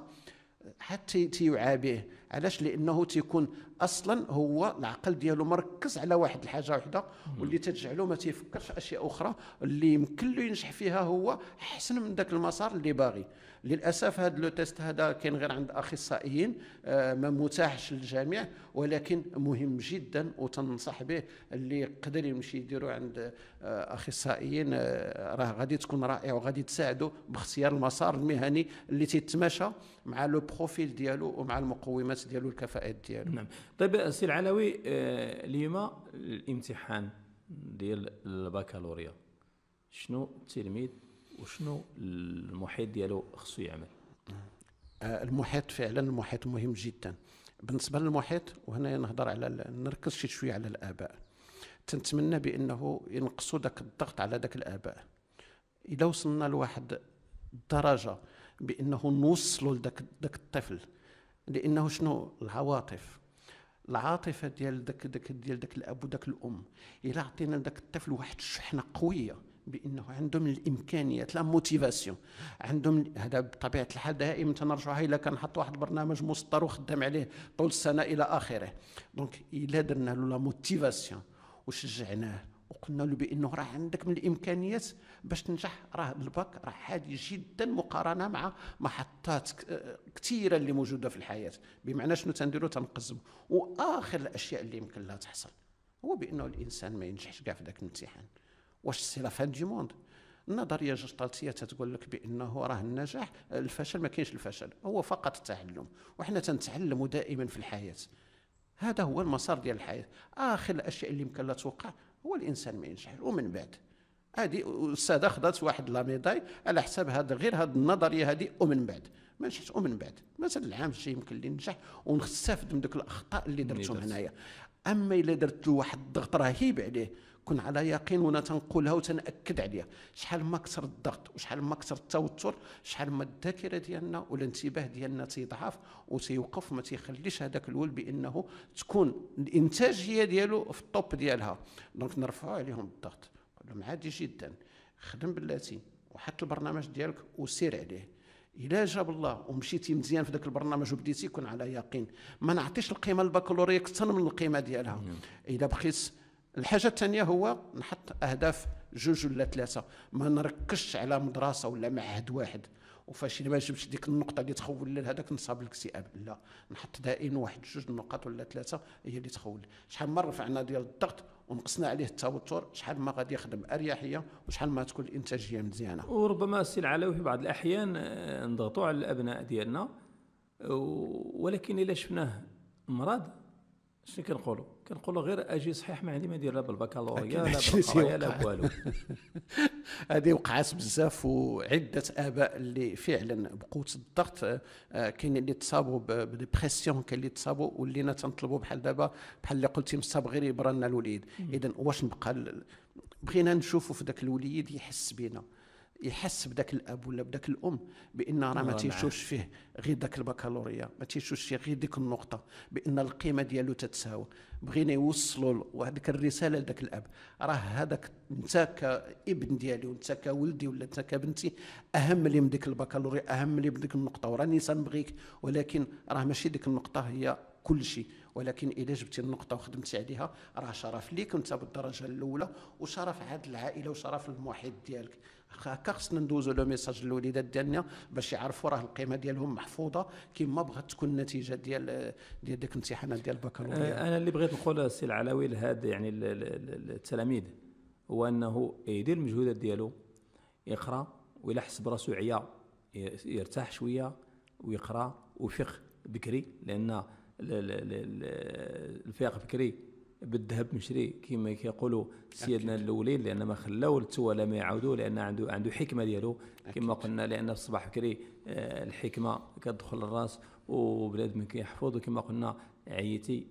حتى تيعابيه علاش لانه تيكون اصلا هو العقل ديالو مركز على واحد الحاجه وحده واللي تجعلو ما تيفكرش اشياء اخرى اللي يمكن له ينجح فيها هو احسن من ذاك المسار اللي باغي للاسف هذا لو تيست هذا كاين غير عند اخصائيين آه، ما متاحش للجميع ولكن مهم جدا وتنصح به اللي يقدر يمشي يديرو عند آه، اخصائيين آه، راه غادي تكون رائع وغادي تساعده باختيار المسار المهني اللي تيتماشى مع لو بروفيل ديالو ومع المقومات ديالو الكفاءات ديالو نعم طيب سي العلوي آه، اليوم الامتحان ديال البكالوريا شنو التلميذ وشنو المحيط ديالو خصو يعمل آه، المحيط فعلا المحيط مهم جدا بالنسبه للمحيط وهنا نهضر على نركز شي شويه على الاباء تنتمنى بانه ينقصوا داك الضغط على داك الاباء اذا وصلنا لواحد الدرجه بانه نوصلوا لذاك الطفل لانه شنو العواطف العاطفه ديال داك داك ديال داك الاب وداك الام الا عطينا داك الطفل واحد الشحنه قويه بانه عندهم الامكانيات لا موتيفاسيون عندهم هذا بطبيعه الحال دائما تنرجعها الا كنحط واحد البرنامج مسطر وخدام عليه طول السنه الى اخره دونك الا درنا له لا موتيفاسيون وشجعناه وقلنا له بانه راه عندك من الامكانيات باش تنجح راه الباك راه عادي جدا مقارنه مع محطات كثيره اللي موجوده في الحياه بمعنى شنو تنديروا تنقزم واخر الاشياء اللي يمكن لها تحصل هو بانه الانسان ما ينجحش كاع في ذاك الامتحان واش لا فان دي موند النظريه الجشطاتيه تتقول لك بانه راه النجاح الفشل ما كاينش الفشل هو فقط التعلم وحنا تنتعلموا دائما في الحياه هذا هو المسار ديال الحياه اخر الاشياء اللي يمكن لها توقع هو الانسان ما ينجحش ومن بعد هذه الساده خذات واحد لا ميداي على حساب هذا غير هذه النظريه هذه ومن بعد ما نجحش ومن بعد مثلا العام الجاي يمكن لي ننجح ونستافد من ذوك الاخطاء اللي درتهم هنايا اما الا درت واحد الضغط رهيب عليه كن على يقين وانا تنقولها وتناكد عليها شحال ما كثر الضغط وشحال ما كثر التوتر شحال ما الذاكره ديالنا والانتباه ديالنا تيضعف وتيوقف ما تيخليش هذاك الولد بانه تكون الانتاجيه ديالو في الطوب ديالها دونك نرفعوا عليهم الضغط نقول لهم عادي جدا خدم بلاتي وحط البرنامج ديالك وسير عليه الا جاب الله ومشيتي مزيان في ذاك البرنامج وبديتي كن على يقين ما نعطيش القيمه البكالوريا اكثر من القيمه ديالها نعم. الا بقيت الحاجه الثانيه هو نحط اهداف جوج ولا ثلاثه ما نركزش على مدرسه ولا معهد واحد وفاش ما جبتش ديك النقطه اللي تخول هذاك نصاب الاكتئاب لا نحط دائما واحد جوج نقاط ولا ثلاثه هي اللي تخول شحال ما رفعنا ديال الضغط ونقصنا عليه التوتر شحال ما غادي يخدم اريحيه وشحال ما تكون الانتاجيه مزيانه وربما السي العلوي في بعض الاحيان آه، نضغطوا على الابناء ديالنا ولكن الا شفناه مرض شنو كنقولوا كنقولوا غير اجي صحيح ما عندي ما ندير لا بالبكالوريا لا بالقرايه لا بوالو (laughs) هذه وقعات بزاف وعده اباء اللي فعلا بقوه الضغط آه، كاين اللي تصابوا بديبرسيون كاين اللي تصابوا ولينا تنطلبوا بحال دابا بحال اللي قلتي مصاب غير لنا الوليد اذا واش نبقى بغينا نشوفوا في ذاك الوليد يحس بينا يحس بداك الاب ولا بداك الام بان راه ما آه، نعم. تيشوفش فيه غير داك البكالوريا ما تيشوفش فيه غير ديك النقطه بان القيمه ديالو تتساوى بغينا يوصلوا وهذيك الرساله لذاك الاب راه هذاك انت كابن ديالي وانت كولدي ولا انت كبنتي اهم لي من ديك البكالوريا اهم لي من ديك النقطه وراني سنبغيك ولكن راه ماشي ديك النقطه هي كل شيء ولكن إذا جبتي النقطه وخدمتي عليها راه شرف ليك انت بالدرجه الاولى وشرف عاد العائله وشرف المحيط ديالك هكا خصنا ندوزو لو ميساج للوليدات ديالنا باش يعرفوا راه القيمه ديالهم محفوظه كما بغات تكون النتيجه ديال ديال ديك الامتحانات ديال البكالوريا آه، انا اللي بغيت نقول السي العلوي لهذا يعني التلاميذ هو انه يدير المجهودات ديالو يقرا ولا حس براسو عيا يرتاح شويه ويقرا ويفيق بكري لان الفيق فكري بالذهب مشري كما يقولوا سيدنا الاولين لان ما خلاو التوا لم ما يعاودوا لان عنده عنده حكمه ديالو كما قلنا لان في الصباح بكري آه، الحكمه كتدخل للراس وبنادم كيحفظ وكما قلنا عيتي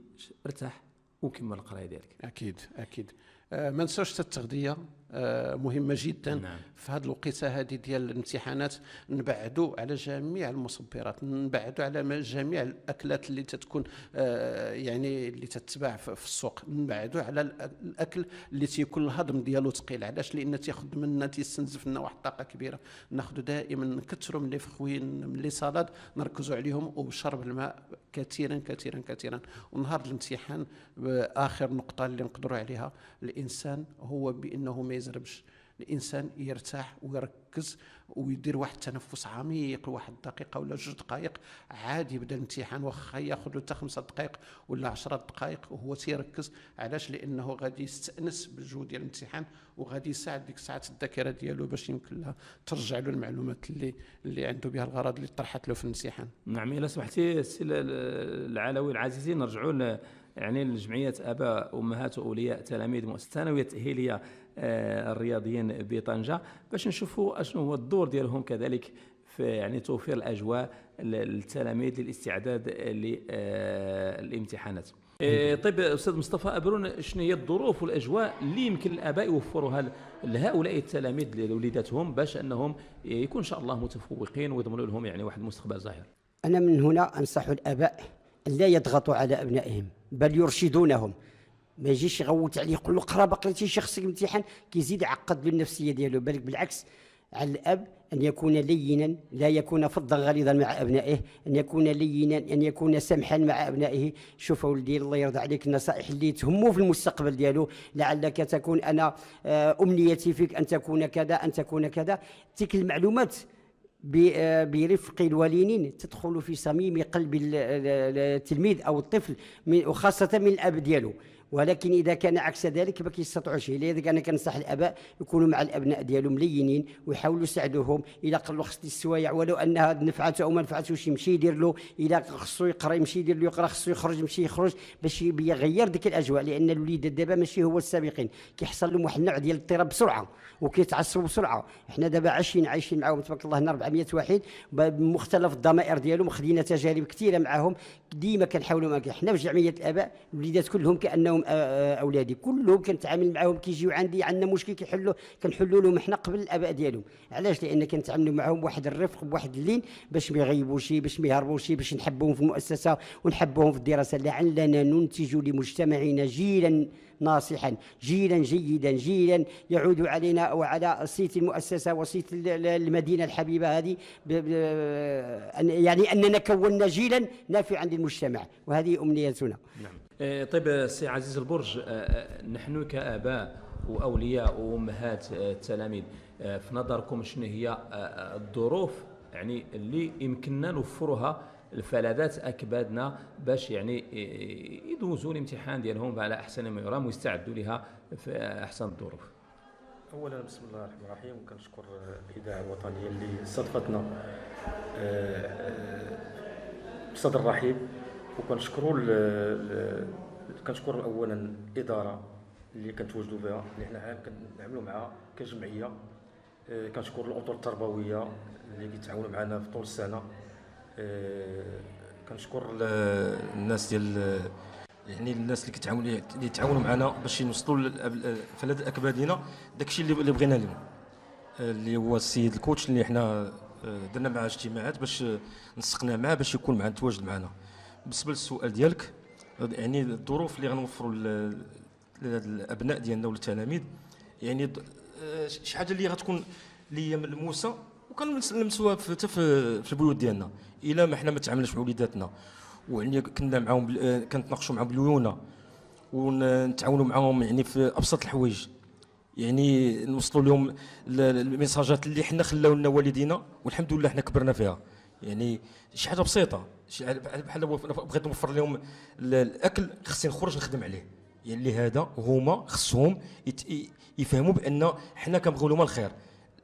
ارتاح وكمل القرايه ديالك اكيد اكيد آه، ما نساوش التغذيه آه، مهمه جدا نعم. في هذه الوقيته هذه ديال الامتحانات نبعدوا على جميع المصبرات نبعدوا على جميع الاكلات اللي تتكون آه، يعني اللي تتباع في السوق نبعدوا على الاكل اللي تيكون الهضم ديالو ثقيل علاش لان تياخذ منا تيستنزف لنا واحد الطاقه كبيره ناخذ دائما نكثروا من لي فخوين من لي سالاد نركزوا عليهم وشرب الماء كثيرا كثيرا كثيرا ونهار الامتحان آه، اخر نقطه اللي نقدروا عليها الانسان هو بانه ما جايزر باش الانسان يرتاح ويركز ويدير واحد التنفس عميق لواحد الدقيقه ولا جوج دقائق عادي يبدا الامتحان واخا ياخذ له حتى خمسه دقائق ولا 10 دقائق وهو تيركز علاش لانه غادي يستانس بالجو ديال الامتحان وغادي يساعد ديك ساعات الذاكره ديالو باش يمكن لها ترجع له المعلومات اللي اللي عنده بها الغرض اللي طرحت له في الامتحان. نعم الا سمحتي السي العلوي العزيزي نرجعوا يعني لجمعيه اباء وامهات واولياء تلاميذ مؤسسه الثانويه التاهيليه آه، الرياضيين بطنجه باش نشوفوا اشنو هو الدور ديالهم كذلك في يعني توفير الاجواء للتلاميذ للاستعداد للامتحانات آه، آه، طيب استاذ مصطفى ابرون شنو هي الظروف والاجواء اللي يمكن الاباء يوفروها لهؤلاء التلاميذ لوليداتهم باش انهم يكون ان شاء الله متفوقين ويضمنوا لهم يعني واحد المستقبل زاهر انا من هنا انصح الاباء لا يضغطوا على ابنائهم بل يرشدونهم ما يجيش يغوت عليه يقول له قرا بقيتي شخص امتحان كيزيد يعقد بالنفسيه ديالو بالك بالعكس على الاب ان يكون لينا لا يكون فظا غليظا مع ابنائه ان يكون لينا ان يكون سمحا مع ابنائه شوف ولدي الله يرضى عليك النصائح اللي تهمه في المستقبل ديالو لعلك تكون انا آه، امنيتي فيك ان تكون كذا ان تكون كذا تلك المعلومات آه، برفق الوالدين تدخل في صميم قلب التلميذ او الطفل وخاصه من الاب ديالو ولكن اذا كان عكس ذلك ما كيستطيعوش لذلك انا كنصح الاباء يكونوا مع الابناء ديالهم لينين ويحاولوا يساعدوهم الا قال له خصني السوايع ولو انها نفعته او ما نفعتوش يمشي يدير له الا خصو يقرا يمشي يدير له يقرا خصو يخرج يمشي يخرج باش يغير ديك الاجواء لان الوليد دابا ماشي هو السابقين كيحصل لهم واحد النوع ديال الاضطراب بسرعه وكيتعصبوا بسرعه حنا دابا عايشين عايشين معاهم تبارك الله هنا 400 واحد بمختلف الضمائر ديالهم خدينا تجارب كثيره معاهم ديما كنحاولوا حنا في جمعيه الاباء الوليدات كلهم كانهم لهم اولادي كلهم كنتعامل معاهم كيجيو عندي عندنا مشكل كيحلوا كنحلوا لهم حنا قبل الاباء ديالهم علاش لان كنتعاملوا معاهم بواحد الرفق بواحد اللين باش ما يغيبوش باش ما يهربوش باش نحبوهم في المؤسسه ونحبوهم في الدراسه لعلنا ننتج لمجتمعنا جيلا ناصحا جيلا جيدا جيلا يعود علينا وعلى صيت المؤسسه وصيت المدينه الحبيبه هذه يعني اننا كونا جيلا نافعا للمجتمع وهذه امنيتنا نعم. إيه، طيب سي عزيز البرج إيه، إيه، نحن كاباء واولياء وامهات التلاميذ في نظركم شنو هي الظروف يعني اللي يمكننا نوفروها الفلاذات اكبادنا باش يعني يدوزوا الامتحان ديالهم على احسن ما يرام ويستعدوا لها في احسن الظروف اولا بسم الله الرحمن الرحيم كنشكر الاذاعه الوطنيه اللي صدقتنا بصدر رحيب وكنشكروا كنشكر اولا الاداره اللي كنتواجدوا فيها اللي حنا كنعملوا معها كجمعيه آه، كنشكر الاطر التربويه اللي كيتعاونوا معنا في طول السنه آه، كنشكر الناس ديال يعني الناس اللي كتعاون اللي تعاونوا معنا باش نوصلوا فلاد اكبادنا داكشي اللي بغينا لهم آه، اللي هو السيد الكوتش اللي حنا درنا معاه اجتماعات باش نسقنا معاه باش يكون معنا تواجد معنا بالنسبه للسؤال ديالك يعني الظروف اللي غنوفروا للابناء ديالنا والتلاميذ يعني آه، شي حاجه اللي غتكون اللي هي ملموسه وكنلمسوها حتى في البيوت ديالنا الا ما حنا ما تعاملناش مع وليداتنا ويعني كنا معاهم آه، كنتناقشوا معاهم بالليونه ونتعاونوا معاهم يعني في ابسط الحوايج يعني نوصلوا لهم الميساجات اللي حنا خلاو لنا والدينا والحمد لله حنا كبرنا فيها يعني شي حاجه بسيطه شي بحال بغيت نوفر لهم الاكل خصني نخرج نخدم عليه يعني لهذا هما خصهم يفهموا بان حنا كنبغيو لهم الخير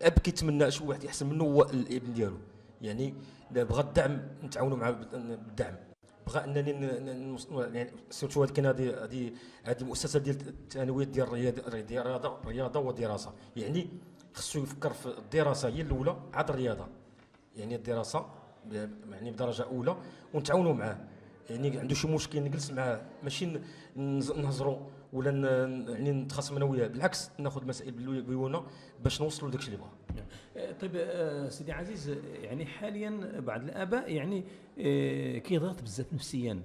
الاب كيتمنى شي واحد يحسن منه هو الابن ديالو يعني بغى الدعم نتعاونوا معاه بالدعم بغى انني يعني سيرتو هذه كاين هذه هذه هذه المؤسسه ديال الثانويات ديال الرياضه الرياضه ودراسه يعني خصو يفكر في الدراسه هي الاولى عاد الرياضه يعني الدراسه يعني بدرجه اولى ونتعاونوا معاه يعني عنده شي مشكل نجلس معاه ماشي نهزروا ولا يعني نتخاصم انا وياه بالعكس ناخذ مسائل بيونا باش نوصلوا لداكشي اللي بغا نعم. أه، طيب أه، سيدي عزيز يعني حاليا بعض الاباء يعني أه، كيضغط بزاف نفسيا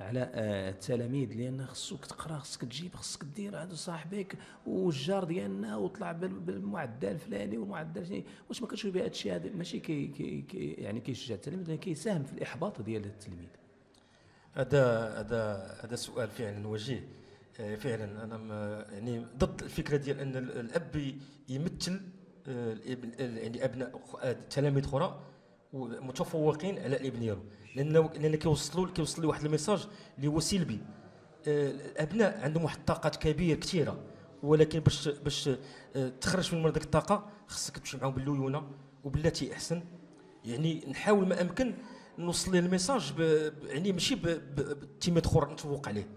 على آه، التلاميذ لان خصك تقرا خصك تجيب خصك دير هذا صاحبك والجار ديالنا وطلع بالمعدل الفلاني والمعدل شنو واش ما كتشوف بهذا الشيء هذا ماشي كي كي كي يعني كيشجع التلاميذ كيساهم في الاحباط ديال التلميذ هذا هذا هذا سؤال فعلا وجيه آه، فعلا انا يعني ضد الفكره ديال ان الاب يمثل آه، يعني ابناء تلاميذ اخرى متفوقين على الابن ديالو لان لان كيوصلوا كيوصل واحد الميساج اللي هو سلبي آه، الابناء عندهم واحد الطاقات كبيره كثيره ولكن باش باش آه، تخرج من ديك الطاقه خصك تمشي معاهم بالليونه وبالتي احسن يعني نحاول ما امكن نوصل الميساج الميساج يعني ماشي بالتيميد اخرى نتفوق عليه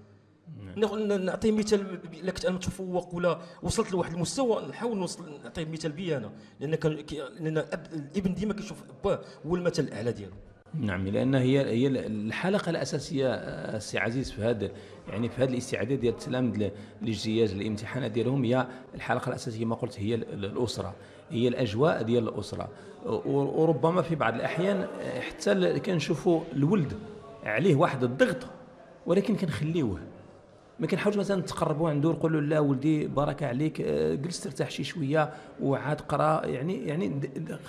نعم. نعطيه مثال الا كنت انا متفوق ولا وصلت لواحد المستوى نحاول نوصل نعطيه مثال بي انا لان لان الابن ديما كيشوف باه هو المثل الاعلى ديالو نعم لان هي هي الحلقه الاساسيه السي آه، عزيز في هذا يعني في هذا الاستعداد ديال التلامذه لاجتياز الامتحانات ديالهم هي الحلقه الاساسيه ما قلت هي الاسره هي الاجواء ديال الاسره وربما في بعض الاحيان آه، حتى كنشوفوا الولد عليه واحد الضغط ولكن كنخليوه ما كنحاولش مثلا نتقربوا عنده نقولوا لا ولدي بركه عليك آه، جلس ترتاح شي شويه وعاد قرا يعني يعني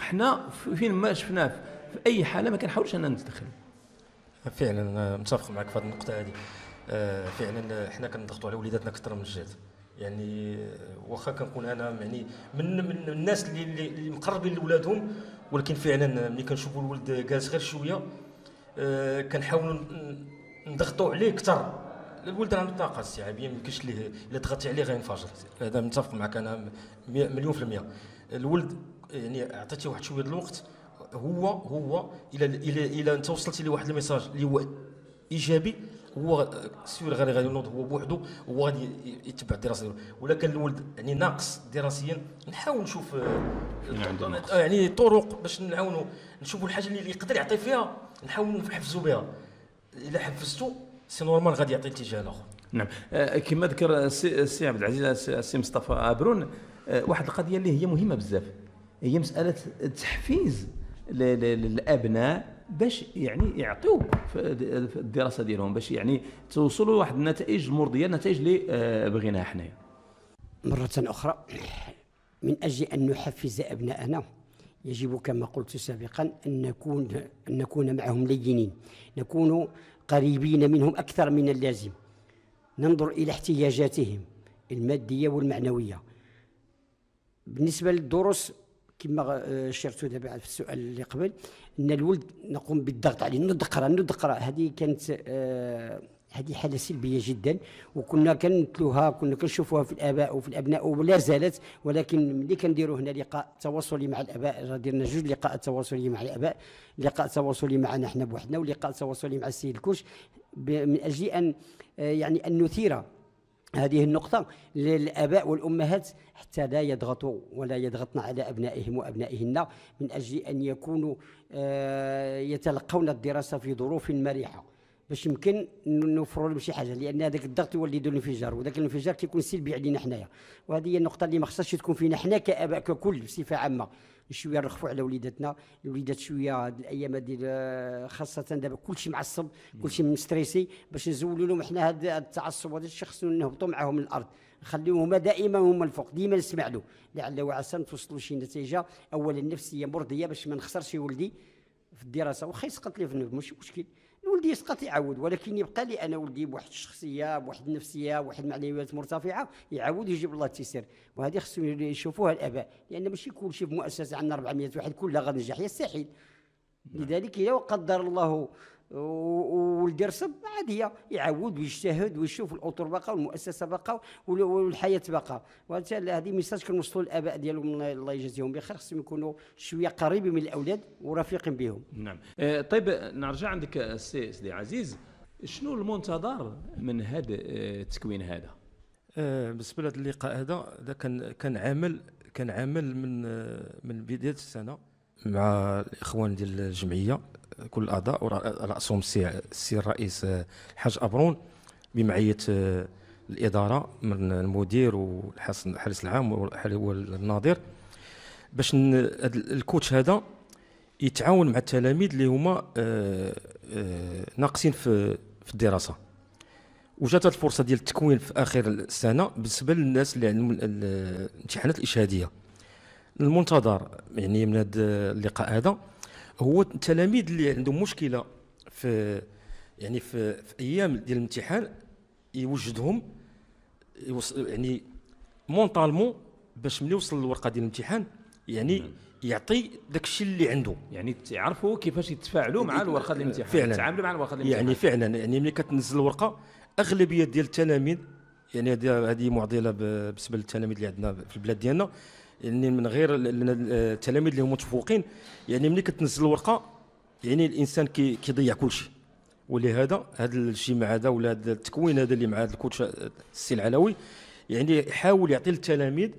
حنا فين ما شفناه في اي حاله ما كنحاولش انا نتدخل فعلا متفق معك في هذه النقطه هذه آه، فعلا حنا كنضغطوا على وليداتنا اكثر من الجهات يعني آه، واخا كنكون انا يعني من من الناس اللي, اللي مقربين لولادهم ولكن فعلا ملي كنشوفوا الولد جالس غير شويه آه، كنحاولوا نضغطوا عليه اكثر الولد راه سي استيعابيه ما يمكنش ليه الا ضغطتي عليه غينفجر هذا متفق معك انا مليون في المية الولد يعني عطيتيه واحد شويه الوقت هو هو الى الى الى انت وصلتي لواحد الميساج اللي هو ايجابي هو سير غادي غادي ينوض هو بوحدو هو غادي يتبع الدراسه ديالو ولا كان الولد يعني ناقص دراسيا نحاول نشوف آه، آه، يعني طرق باش نعاونو نشوفوا الحاجه اللي يقدر يعطي فيها نحاول نحفزو بها الا حفزتو سي نورمال غادي يعطي الاتجاه الاخر نعم آه، كما ذكر السي عبد العزيز السي مصطفى ابرون واحد القضيه اللي هي مهمه بزاف هي مساله التحفيز للابناء باش يعني يعطيو في الدراسه ديالهم باش يعني توصلوا لواحد النتائج المرضيه النتائج اللي آه، بغيناها حنايا مرة أخرى من أجل أن نحفز أبناءنا يجب كما قلت سابقا أن نكون أن نكون معهم لينين نكون قريبين منهم أكثر من اللازم ننظر إلى احتياجاتهم المادية والمعنوية بالنسبة للدروس كما آه، شرت دابا في السؤال اللي قبل ان الولد نقوم بالضغط عليه ندقره ندقره هذه كانت آه، هذه حاله سلبيه جدا وكنا كنتلوها كنا كنشوفوها في الاباء وفي الابناء ولا زالت ولكن ملي كنديروا هنا لقاء تواصلي مع الاباء راه درنا جوج لقاء تواصلي مع الاباء لقاء تواصلي معنا احنا بوحدنا ولقاء تواصلي مع السيد الكوش من اجل ان آه، يعني ان نثير هذه النقطة للآباء والأمهات حتى لا يضغطوا ولا يضغطن على أبنائهم وأبنائهن من أجل أن يكونوا آه، يتلقون الدراسة في ظروف مريحة باش يمكن نوفروا لهم شي حاجه لان هذاك الضغط يولد الانفجار وذاك الانفجار كيكون سلبي علينا حنايا وهذه هي النقطه اللي ما خصهاش تكون فينا حنا كاباء ككل بصفه عامه شويه نرخفوا على وليداتنا الوليدات شويه هذه الايام هذه آه، خاصه دابا كلشي معصب كلشي مستريسي باش نزولوا لهم احنا هذا التعصب هذا الشيء خصنا نهبطوا معاهم الارض نخليوهما دائما هما الفوق ديما نسمع له لعل وعسى نتوصلوا شي نتيجه اولا نفسيه مرضيه باش ما نخسرش ولدي في الدراسه واخا يسقط لي في ماشي مشكل ولدي يسقط يعاود ولكن يبقى لي انا ولدي بواحد الشخصيه بواحد النفسيه بواحد المعنويات مرتفعه يعاود يجيب الله التيسير وهذه خصهم يشوفوها الاباء لان ماشي كل شيء في مؤسسه عندنا 400 واحد كلها غنجح يستحيل نعم. لذلك اذا قدر الله والقرصب عادية يعود ويجتهد ويشوف الاطر بقى والمؤسسه بقى والحياه بقى وهذا هذه ميساج كنوصلوا للاباء ديالهم الله يجازيهم بخير خصهم يكونوا شويه قريبين من الاولاد ورفيقين بهم نعم آه، طيب نرجع عندك السي سيدي عزيز شنو المنتظر من هذا آه، التكوين هذا آه، بالنسبه لهذا اللقاء هذا هذا كان كان عمل كان عمل من من بدايه السنه مع الاخوان ديال الجمعيه كل الاعضاء وراسهم السي الرئيس الحاج ابرون بمعيه آه، الاداره من المدير والحارس العام والناظر باش الكوتش هذا يتعاون مع التلاميذ اللي هما آه، آه، ناقصين في في الدراسه وجات الفرصه ديال التكوين في اخر السنه بالنسبه للناس اللي عندهم الامتحانات الاشهاديه المنتظر يعني من هذا اللقاء هذا هو التلاميذ اللي عندهم مشكله في يعني في, في ايام ديال الامتحان يوجدهم يعني مونطالمون باش ملي يوصل للورقه ديال الامتحان يعني نعم. يعطي داك الشيء اللي عنده يعني تعرفوا كيفاش يتفاعلوا مع يعني الورقه ديال الامتحان فعلا يتعاملوا مع الورقه ديال الامتحان يعني فعلا يعني ملي كتنزل الورقه اغلبيه ديال التلاميذ يعني هذه معضله بالنسبه للتلاميذ اللي عندنا في البلاد ديالنا يعني من غير التلاميذ اللي هما متفوقين يعني ملي كتنزل الورقه يعني الانسان كي كيضيع كل شيء ولهذا هذا الاجتماع هذا ولا هذا التكوين هذا اللي مع هذا الكوتش السي العلوي يعني يحاول يعطي للتلاميذ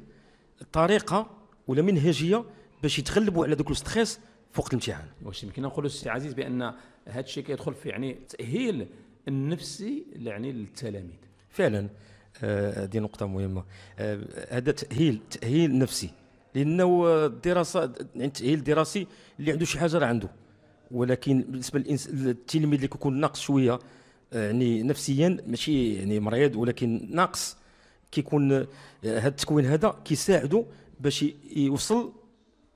طريقه ولا منهجيه باش يتغلبوا على ذوك الستريس فوق الامتحان واش يمكن نقول السي عزيز بان هذا الشيء كيدخل في يعني تاهيل النفسي يعني للتلاميذ فعلا آه، هذه نقطة مهمة آه، هذا تأهيل تأهيل نفسي لأنه الدراسة يعني تأهيل دراسي اللي عنده شي حاجة راه عنده ولكن بالنسبة للتلميذ اللي كيكون ناقص شوية آه، يعني نفسيا ماشي يعني مريض ولكن ناقص كيكون هذا التكوين هذا كيساعده باش يوصل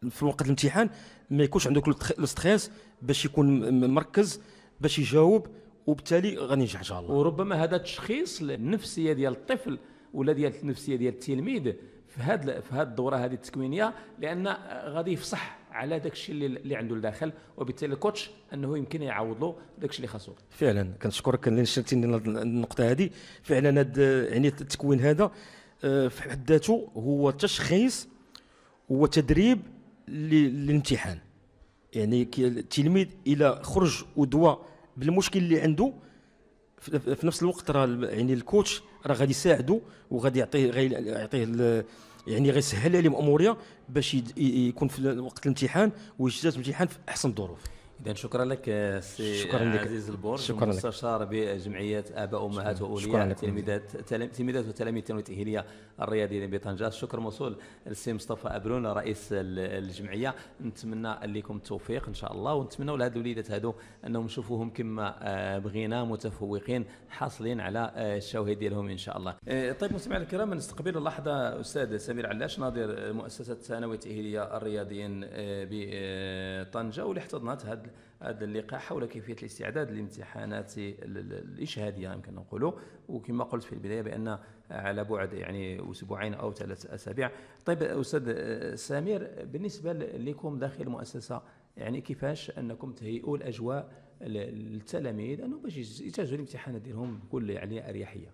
في وقت الامتحان ما يكونش عنده لو ستريس باش يكون مركز باش يجاوب وبالتالي غننجح ان شاء الله وربما هذا التشخيص النفسيه ديال الطفل ولا ديال النفسيه ديال التلميذ في هاد في هاد الدوره هذه التكوينيه لان غادي يفصح على داك الشيء اللي, اللي عنده لداخل وبالتالي الكوتش انه يمكن يعوض له داك الشيء اللي خاصو فعلا كنشكرك اللي نشرتي النقطه هذه فعلا هاد يعني التكوين هذا آه، في حد ذاته هو تشخيص وتدريب للامتحان يعني التلميذ الى خرج ودوى بالمشكل اللي عنده في نفس الوقت راه يعني الكوتش راه غادي يساعده وغادي يعطيه يعطيه يعني غيسهل عليهم اموريه باش يكون في وقت الامتحان ويجتاز الامتحان في احسن الظروف اذا شكرا لك آه، سي شكرا لك. عزيز البرج شكرا لك مستشار بجمعيه اباء امهات واولياء تلميذات تلميذات وتلاميذ الثانويه التاهيليه الرياضيه بطنجه شكر موصول للسي مصطفى ابرون رئيس الجمعيه نتمنى لكم التوفيق ان شاء الله ونتمنى لهاد الوليدات هادو انهم نشوفوهم كما آه، بغينا متفوقين حاصلين على آه، الشواهد ديالهم ان شاء الله طيب مستمعينا الكرام نستقبل اللحظه استاذ سمير علاش ناظر مؤسسه الثانويه التاهيليه الرياضيين بطنجه واللي احتضنت هذا هذا اللقاء حول كيفيه الاستعداد للامتحانات الاشهاديه يمكن نقولوا وكما قلت في البدايه بان على بعد يعني اسبوعين او ثلاث اسابيع طيب استاذ سمير بالنسبه لكم داخل المؤسسه يعني كيفاش انكم تهيئوا الاجواء للتلاميذ انه باش يجهزوا الامتحانات ديالهم بكل يعني اريحيه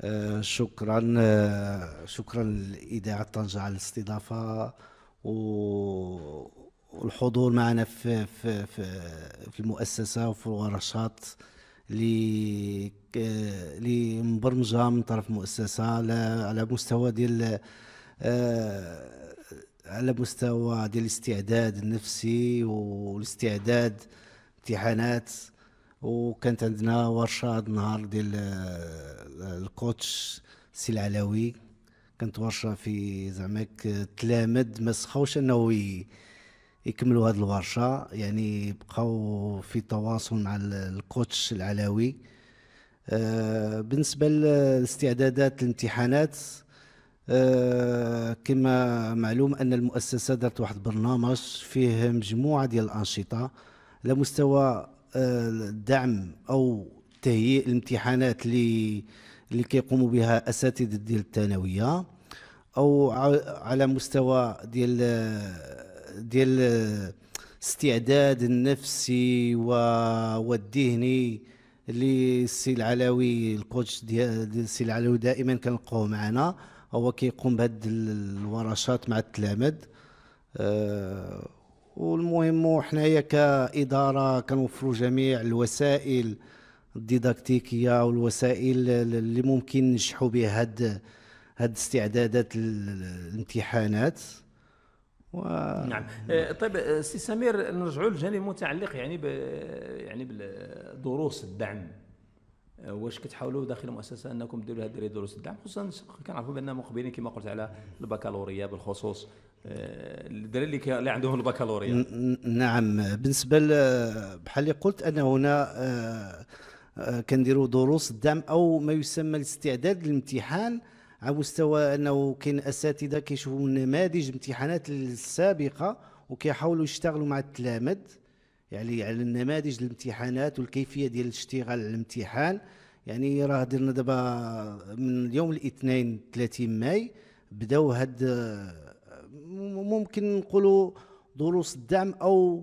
آه، شكرا آه، شكرا لاذاعه طنجه على الاستضافه و والحضور معنا في في في, في المؤسسه وفي الورشات اللي اللي مبرمجه من طرف المؤسسه على مستوى ديال آه، على مستوى ديال الاستعداد النفسي والاستعداد امتحانات وكانت عندنا ورشه هذا النهار ديال آه، الكوتش سي العلوي كانت ورشه في زعما تلامد ما سخاوش انه يكملوا هذه الورشه يعني يبقاو في تواصل مع الكوتش العلوي آه، بالنسبه لاستعدادات الامتحانات آه، كما معلوم ان المؤسسه دارت واحد البرنامج فيه مجموعه ديال الانشطه على مستوى آه، الدعم او تهيئ الامتحانات اللي اللي كيقوموا بها اساتذه ديال الثانويه او على مستوى ديال ديال الاستعداد النفسي والذهني اللي السي العلوي الكوتش ديال السي العلوي دائما كنلقوه معنا هو كيقوم بهاد الورشات مع التلامد أه والمهم حنايا كاداره كنوفروا جميع الوسائل الديداكتيكيه والوسائل اللي ممكن ننجحوا بها هاد هاد استعدادات الامتحانات و... نعم, نعم. آه، طيب آه، سي سمير نرجعوا للجانب المتعلق يعني ب... يعني بالدروس الدعم آه، واش كتحاولوا داخل المؤسسه انكم ديروا هذه دروس الدعم خصوصا كنعرفوا بان مقبلين كما قلت على البكالوريا بالخصوص الدراري اللي اللي عندهم البكالوريا نعم بالنسبه بحال اللي قلت انا هنا كنديروا دروس الدعم او ما يسمى الاستعداد للامتحان على مستوى انه كاين اساتذه كيشوفوا النماذج الامتحانات السابقه وكيحاولوا يشتغلوا مع التلامذ يعني على النماذج الامتحانات والكيفيه ديال الاشتغال على الامتحان يعني راه درنا دابا من اليوم الاثنين 30 ماي بداو هاد ممكن نقولوا دروس الدعم او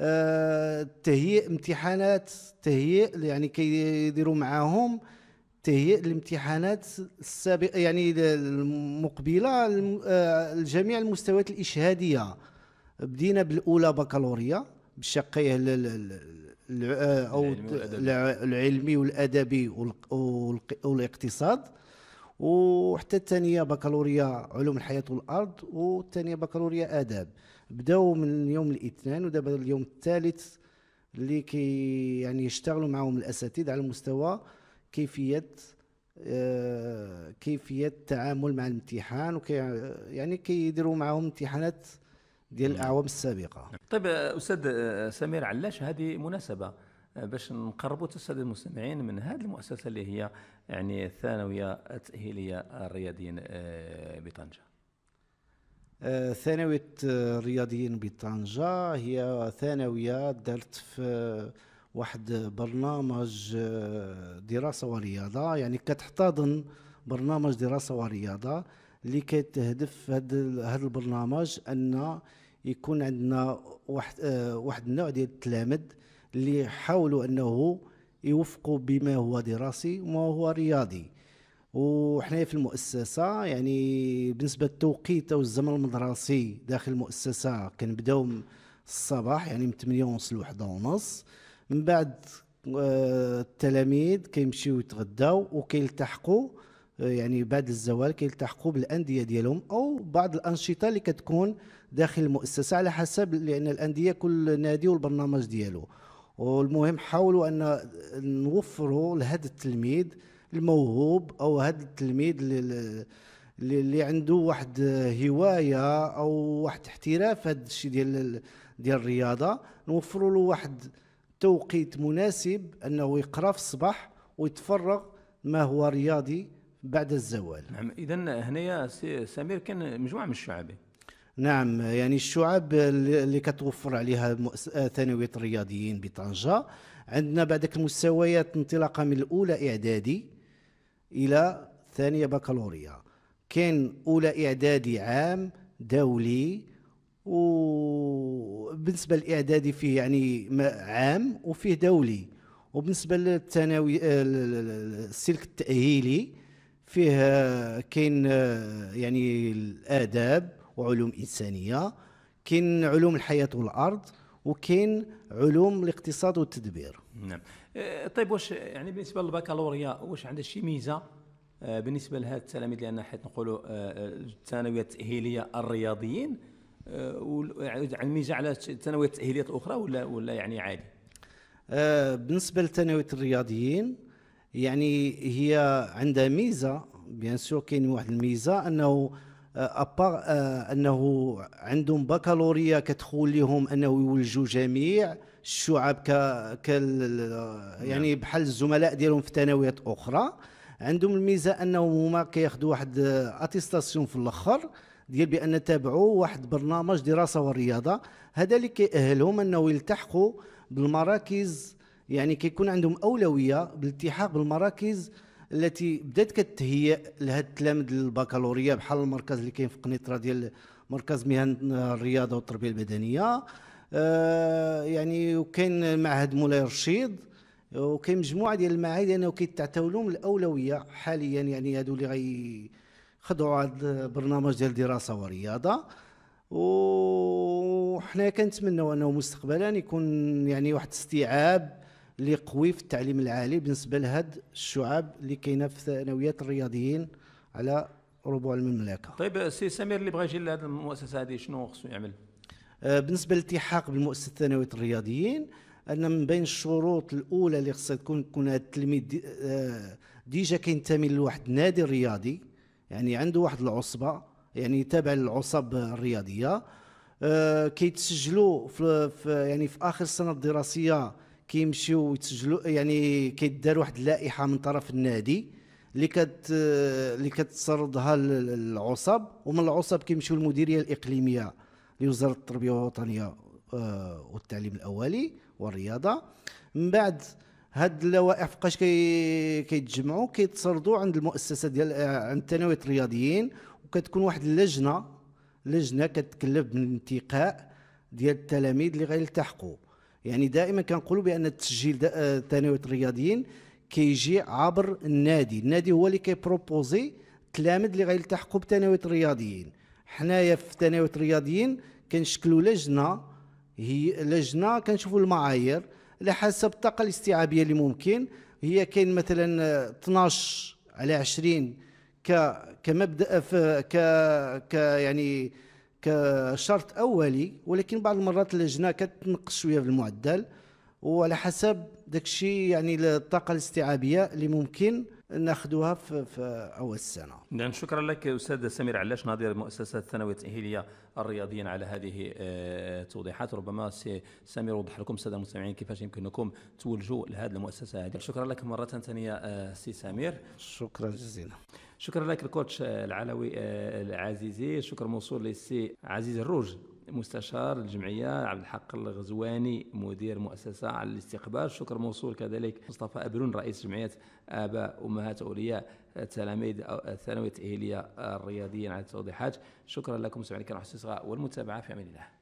آه، تهيئ امتحانات تهيئ يعني كيديروا معاهم تهيئ الامتحانات السابقه يعني المقبله آه، لجميع المستويات الاشهاديه بدينا بالاولى بكالوريا بالشقيه آه، او العلمي والادبي والاقتصاد وحتى الثانيه بكالوريا علوم الحياه والارض والثانيه بكالوريا اداب بداو من يوم الاثنين ودابا اليوم الثالث اللي كي يعني يشتغلوا معهم الاساتذه على مستوى كيفيه آه، كيفيه التعامل مع الامتحان وكي يعني كيديروا معهم امتحانات ديال الاعوام السابقه طيب آه، استاذ آه، سمير علاش هذه مناسبه باش نقربوا تسد المستمعين من هذه المؤسسه اللي هي يعني الثانويه التاهيليه الرياضيين بطنجه ثانويه الرياضيين بطنجه هي ثانويه دارت في واحد برنامج آه، دراسة ورياضة يعني كتحتضن برنامج دراسة ورياضة اللي كتهدف هذا البرنامج أن يكون عندنا واحد آه، واحد النوع ديال التلامذ اللي حاولوا انه يوفقوا بما هو دراسي وما هو رياضي وحنا في المؤسسه يعني بالنسبه للتوقيت او الزمن المدرسي داخل المؤسسه كنبداو الصباح يعني من 8 ونص لواحدة ونص من بعد آه، التلاميذ كيمشيو يتغداو وكيلتحقوا آه، يعني بعد الزوال كيلتحقوا بالانديه ديالهم او بعض الانشطه اللي كتكون داخل المؤسسه على حسب لان الانديه كل نادي والبرنامج ديالو والمهم حاولوا ان نوفروا لهذا التلميذ الموهوب او هذا التلميذ اللي عنده واحد هوايه او واحد احتراف هذا الشيء ديال ديال الرياضه نوفروا له واحد توقيت مناسب انه يقرا في الصباح ويتفرغ ما هو رياضي بعد الزوال نعم اذا هنايا سمير كان مجموعه من الشعب نعم يعني الشعب اللي كتوفر عليها ثانويه الرياضيين بطنجه عندنا بعدك المستويات انطلاقا من الاولى اعدادي الى ثانيه بكالوريا كان اولى اعدادي عام دولي وبالنسبه للاعدادي فيه يعني عام وفيه دولي وبالنسبه للثانوي آه، السلك التاهيلي فيه آه، كاين آه، يعني الاداب وعلوم انسانيه كاين علوم الحياه والارض وكاين علوم الاقتصاد والتدبير نعم طيب واش يعني بالنسبه للبكالوريا واش عندها شي ميزه بالنسبه لهاد التلاميذ لان حيت نقولوا الثانويه التاهيليه الرياضيين آه، الميزه على الثانويه التاهيليه الاخرى ولا ولا يعني عادي؟ آه، بالنسبه للثانويه الرياضيين يعني هي عندها ميزه بيان سور كاين واحد الميزه انه ابار آه، انه عندهم بكالوريا كتخول لهم انه يولجوا جميع الشعب ك نعم. يعني بحال الزملاء ديالهم في ثانويات اخرى عندهم الميزه انهم هما كياخذوا واحد اتيستاسيون في الاخر ديال بان تابعوا واحد برنامج دراسه ورياضه هذا اللي كيأهلهم انه يلتحقوا بالمراكز يعني كيكون عندهم اولويه بالالتحاق بالمراكز التي بدات كتهيئ لهذا التلامذ للبكالوريا بحال المركز اللي كاين في قنيطره ديال مركز مهن الرياضه والتربيه البدنيه آه يعني وكاين معهد مولاي رشيد وكاين مجموعه ديال المعاهد انه يعني لهم الاولويه حاليا يعني هادو اللي غي خدعوا هذا البرنامج ديال دراسه ورياضه وحنا كنتمنوا انه مستقبلا يكون يعني واحد استيعاب اللي قوي في التعليم العالي بالنسبه لهاد الشعاب اللي كاينه في ثانويات الرياضيين على ربوع المملكه. طيب سي سمير اللي بغى يجي لهذه المؤسسه هذه شنو خصو يعمل؟ أه، بالنسبه للالتحاق بالمؤسسه الثانويه الرياضيين ان من بين الشروط الاولى اللي خصها تكون تكون هذا التلميذ أه، ديجا كينتمي لواحد النادي الرياضي يعني عنده واحد العصبه يعني تابع للعصب الرياضيه آه، كيتسجلوا في, في يعني في اخر السنه الدراسيه كيمشيو يتسجلوا يعني كيدار واحد اللائحه من طرف النادي اللي كت اللي كتسردها للعصب ومن العصب كيمشيو للمديريه الاقليميه لوزاره التربيه الوطنيه آه، والتعليم الاولي والرياضه من بعد هاد اللوائح فوقاش كي كيتجمعوا كيتصردوا عند المؤسسه ديال آه، عند الثانويه الرياضيين وكتكون واحد اللجنه لجنه كتكلف بالانتقاء ديال التلاميذ اللي غيلتحقوا يعني دائما كنقولوا بان التسجيل آه، الثانويه الرياضيين كيجي عبر النادي النادي هو اللي كيبروبوزي التلاميذ اللي غيلتحقوا بثانويه الرياضيين حنايا في ثانويه الرياضيين كنشكلوا لجنه هي لجنه كنشوفوا المعايير على حسب الطاقه الاستيعابيه اللي ممكن هي كاين مثلا 12 على 20 ك كمبدا ك ك يعني كشرط اولي ولكن بعض المرات اللجنه كتنقص شويه في المعدل وعلى حسب داكشي يعني الطاقه الاستيعابيه اللي ممكن ناخذوها في, في اول السنه. نعم، شكرا لك استاذ سمير علاش ناظر مؤسسه الثانويه التاهيليه الرياضيين على هذه التوضيحات آه، ربما سمير وضح لكم الساده المستمعين كيفاش يمكنكم تولجوا توجهوا لهذه المؤسسه هذه شكرا لك مره ثانيه آه، سي سمير شكرا جزيلا شكرا لك الكوتش آه، العلوي العزيزي شكر موصول للسي عزيز الروج مستشار الجمعية عبد الحق الغزواني مدير مؤسسة على الاستقبال شكر موصول كذلك مصطفى أبرون رئيس جمعية آباء أمهات أولياء تلاميذ الثانويه التاهيليه الرياضيين على التوضيحات شكرا لكم سمعنا كان والمتابعه في امان الله